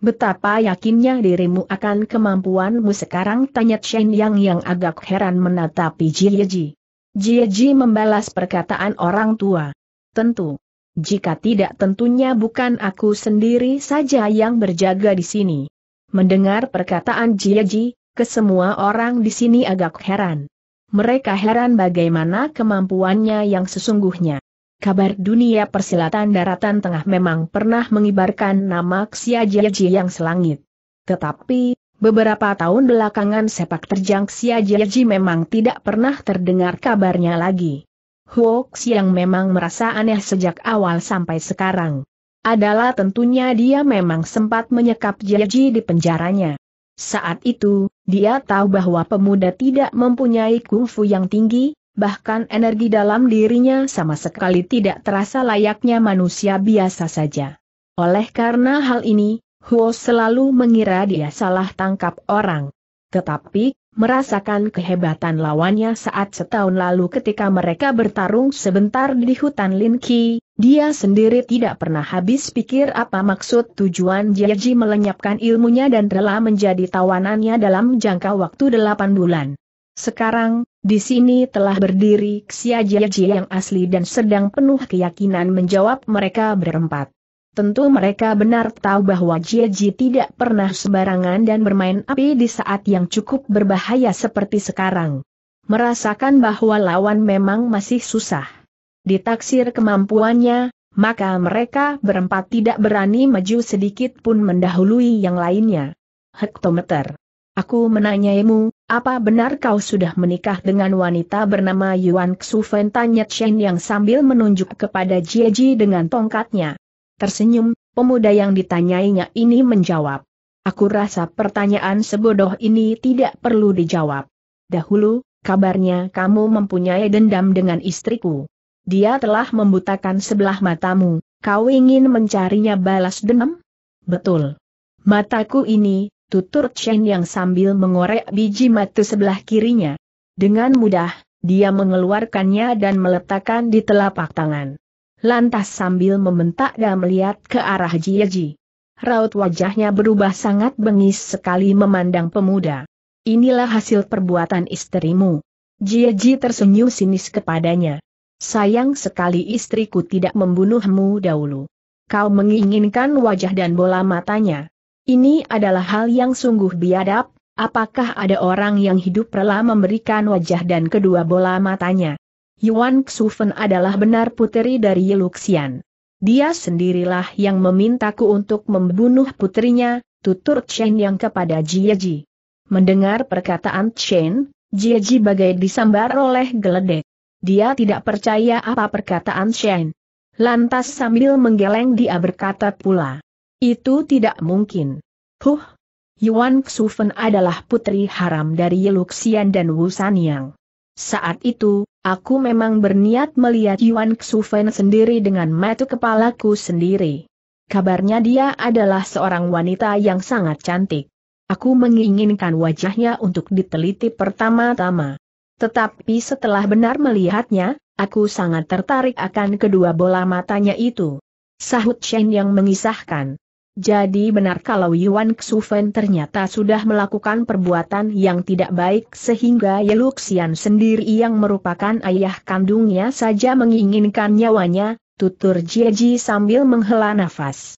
Betapa yakinnya dirimu akan kemampuanmu sekarang tanya Chen Yang yang agak heran menatapi Jieji. Jieji membalas perkataan orang tua. Tentu. Jika tidak tentunya bukan aku sendiri saja yang berjaga di sini. Mendengar perkataan Jiaji, kesemua orang di sini agak heran. Mereka heran bagaimana kemampuannya yang sesungguhnya. Kabar dunia persilatan daratan tengah memang pernah mengibarkan nama Xia Jiaji yang selangit. Tetapi, beberapa tahun belakangan sepak terjang Xia Jiaji memang tidak pernah terdengar kabarnya lagi. Huo yang memang merasa aneh sejak awal sampai sekarang. Adalah tentunya dia memang sempat menyekap Jiaji di penjaranya. Saat itu, dia tahu bahwa pemuda tidak mempunyai kungfu yang tinggi, bahkan energi dalam dirinya sama sekali tidak terasa layaknya manusia biasa saja. Oleh karena hal ini, Huo selalu mengira dia salah tangkap orang. Tetapi, merasakan kehebatan lawannya saat setahun lalu ketika mereka bertarung sebentar di hutan Linki, dia sendiri tidak pernah habis pikir apa maksud tujuan Jiaji melenyapkan ilmunya dan rela menjadi tawanannya dalam jangka waktu delapan bulan. Sekarang, di sini telah berdiri Xia Jiaji yang asli dan sedang penuh keyakinan menjawab mereka berempat. Tentu mereka benar tahu bahwa Jie Ji tidak pernah sembarangan dan bermain api di saat yang cukup berbahaya seperti sekarang. Merasakan bahwa lawan memang masih susah. Ditaksir kemampuannya, maka mereka berempat tidak berani maju sedikit pun mendahului yang lainnya. Hektometer. Aku menanyaimu, apa benar kau sudah menikah dengan wanita bernama Yuan Xufen tanya Chen yang sambil menunjuk kepada Jie Ji dengan tongkatnya. Tersenyum, pemuda yang ditanyainya ini menjawab. Aku rasa pertanyaan sebodoh ini tidak perlu dijawab. Dahulu, kabarnya kamu mempunyai dendam dengan istriku. Dia telah membutakan sebelah matamu, kau ingin mencarinya balas dendam? Betul. Mataku ini, tutur Chen yang sambil mengorek biji mata sebelah kirinya. Dengan mudah, dia mengeluarkannya dan meletakkan di telapak tangan lantas sambil membentak dan melihat ke arah Jieji. Raut wajahnya berubah sangat bengis sekali memandang pemuda. Inilah hasil perbuatan istrimu. Jieji tersenyum sinis kepadanya. Sayang sekali istriku tidak membunuhmu dahulu. Kau menginginkan wajah dan bola matanya. Ini adalah hal yang sungguh biadab, apakah ada orang yang hidup rela memberikan wajah dan kedua bola matanya? Yuan Xufen adalah benar putri dari Yeluxian. Dia sendirilah yang memintaku untuk membunuh putrinya, tutur Chen yang kepada Jieji. Mendengar perkataan Chen, Jieji bagai disambar oleh geledek. Dia tidak percaya apa perkataan Chen. Lantas sambil menggeleng dia berkata pula. Itu tidak mungkin. Huh! Yuan Xufen adalah putri haram dari Yeluxian dan Wu Sanyang. Saat itu, Aku memang berniat melihat Yuan Xufen sendiri dengan mata kepalaku sendiri. Kabarnya dia adalah seorang wanita yang sangat cantik. Aku menginginkan wajahnya untuk diteliti pertama-tama. Tetapi setelah benar melihatnya, aku sangat tertarik akan kedua bola matanya itu. Sahut Shen yang mengisahkan. Jadi benar kalau Yuan Xufen ternyata sudah melakukan perbuatan yang tidak baik sehingga Yeluxian sendiri yang merupakan ayah kandungnya saja menginginkan nyawanya, tutur Jieji sambil menghela nafas.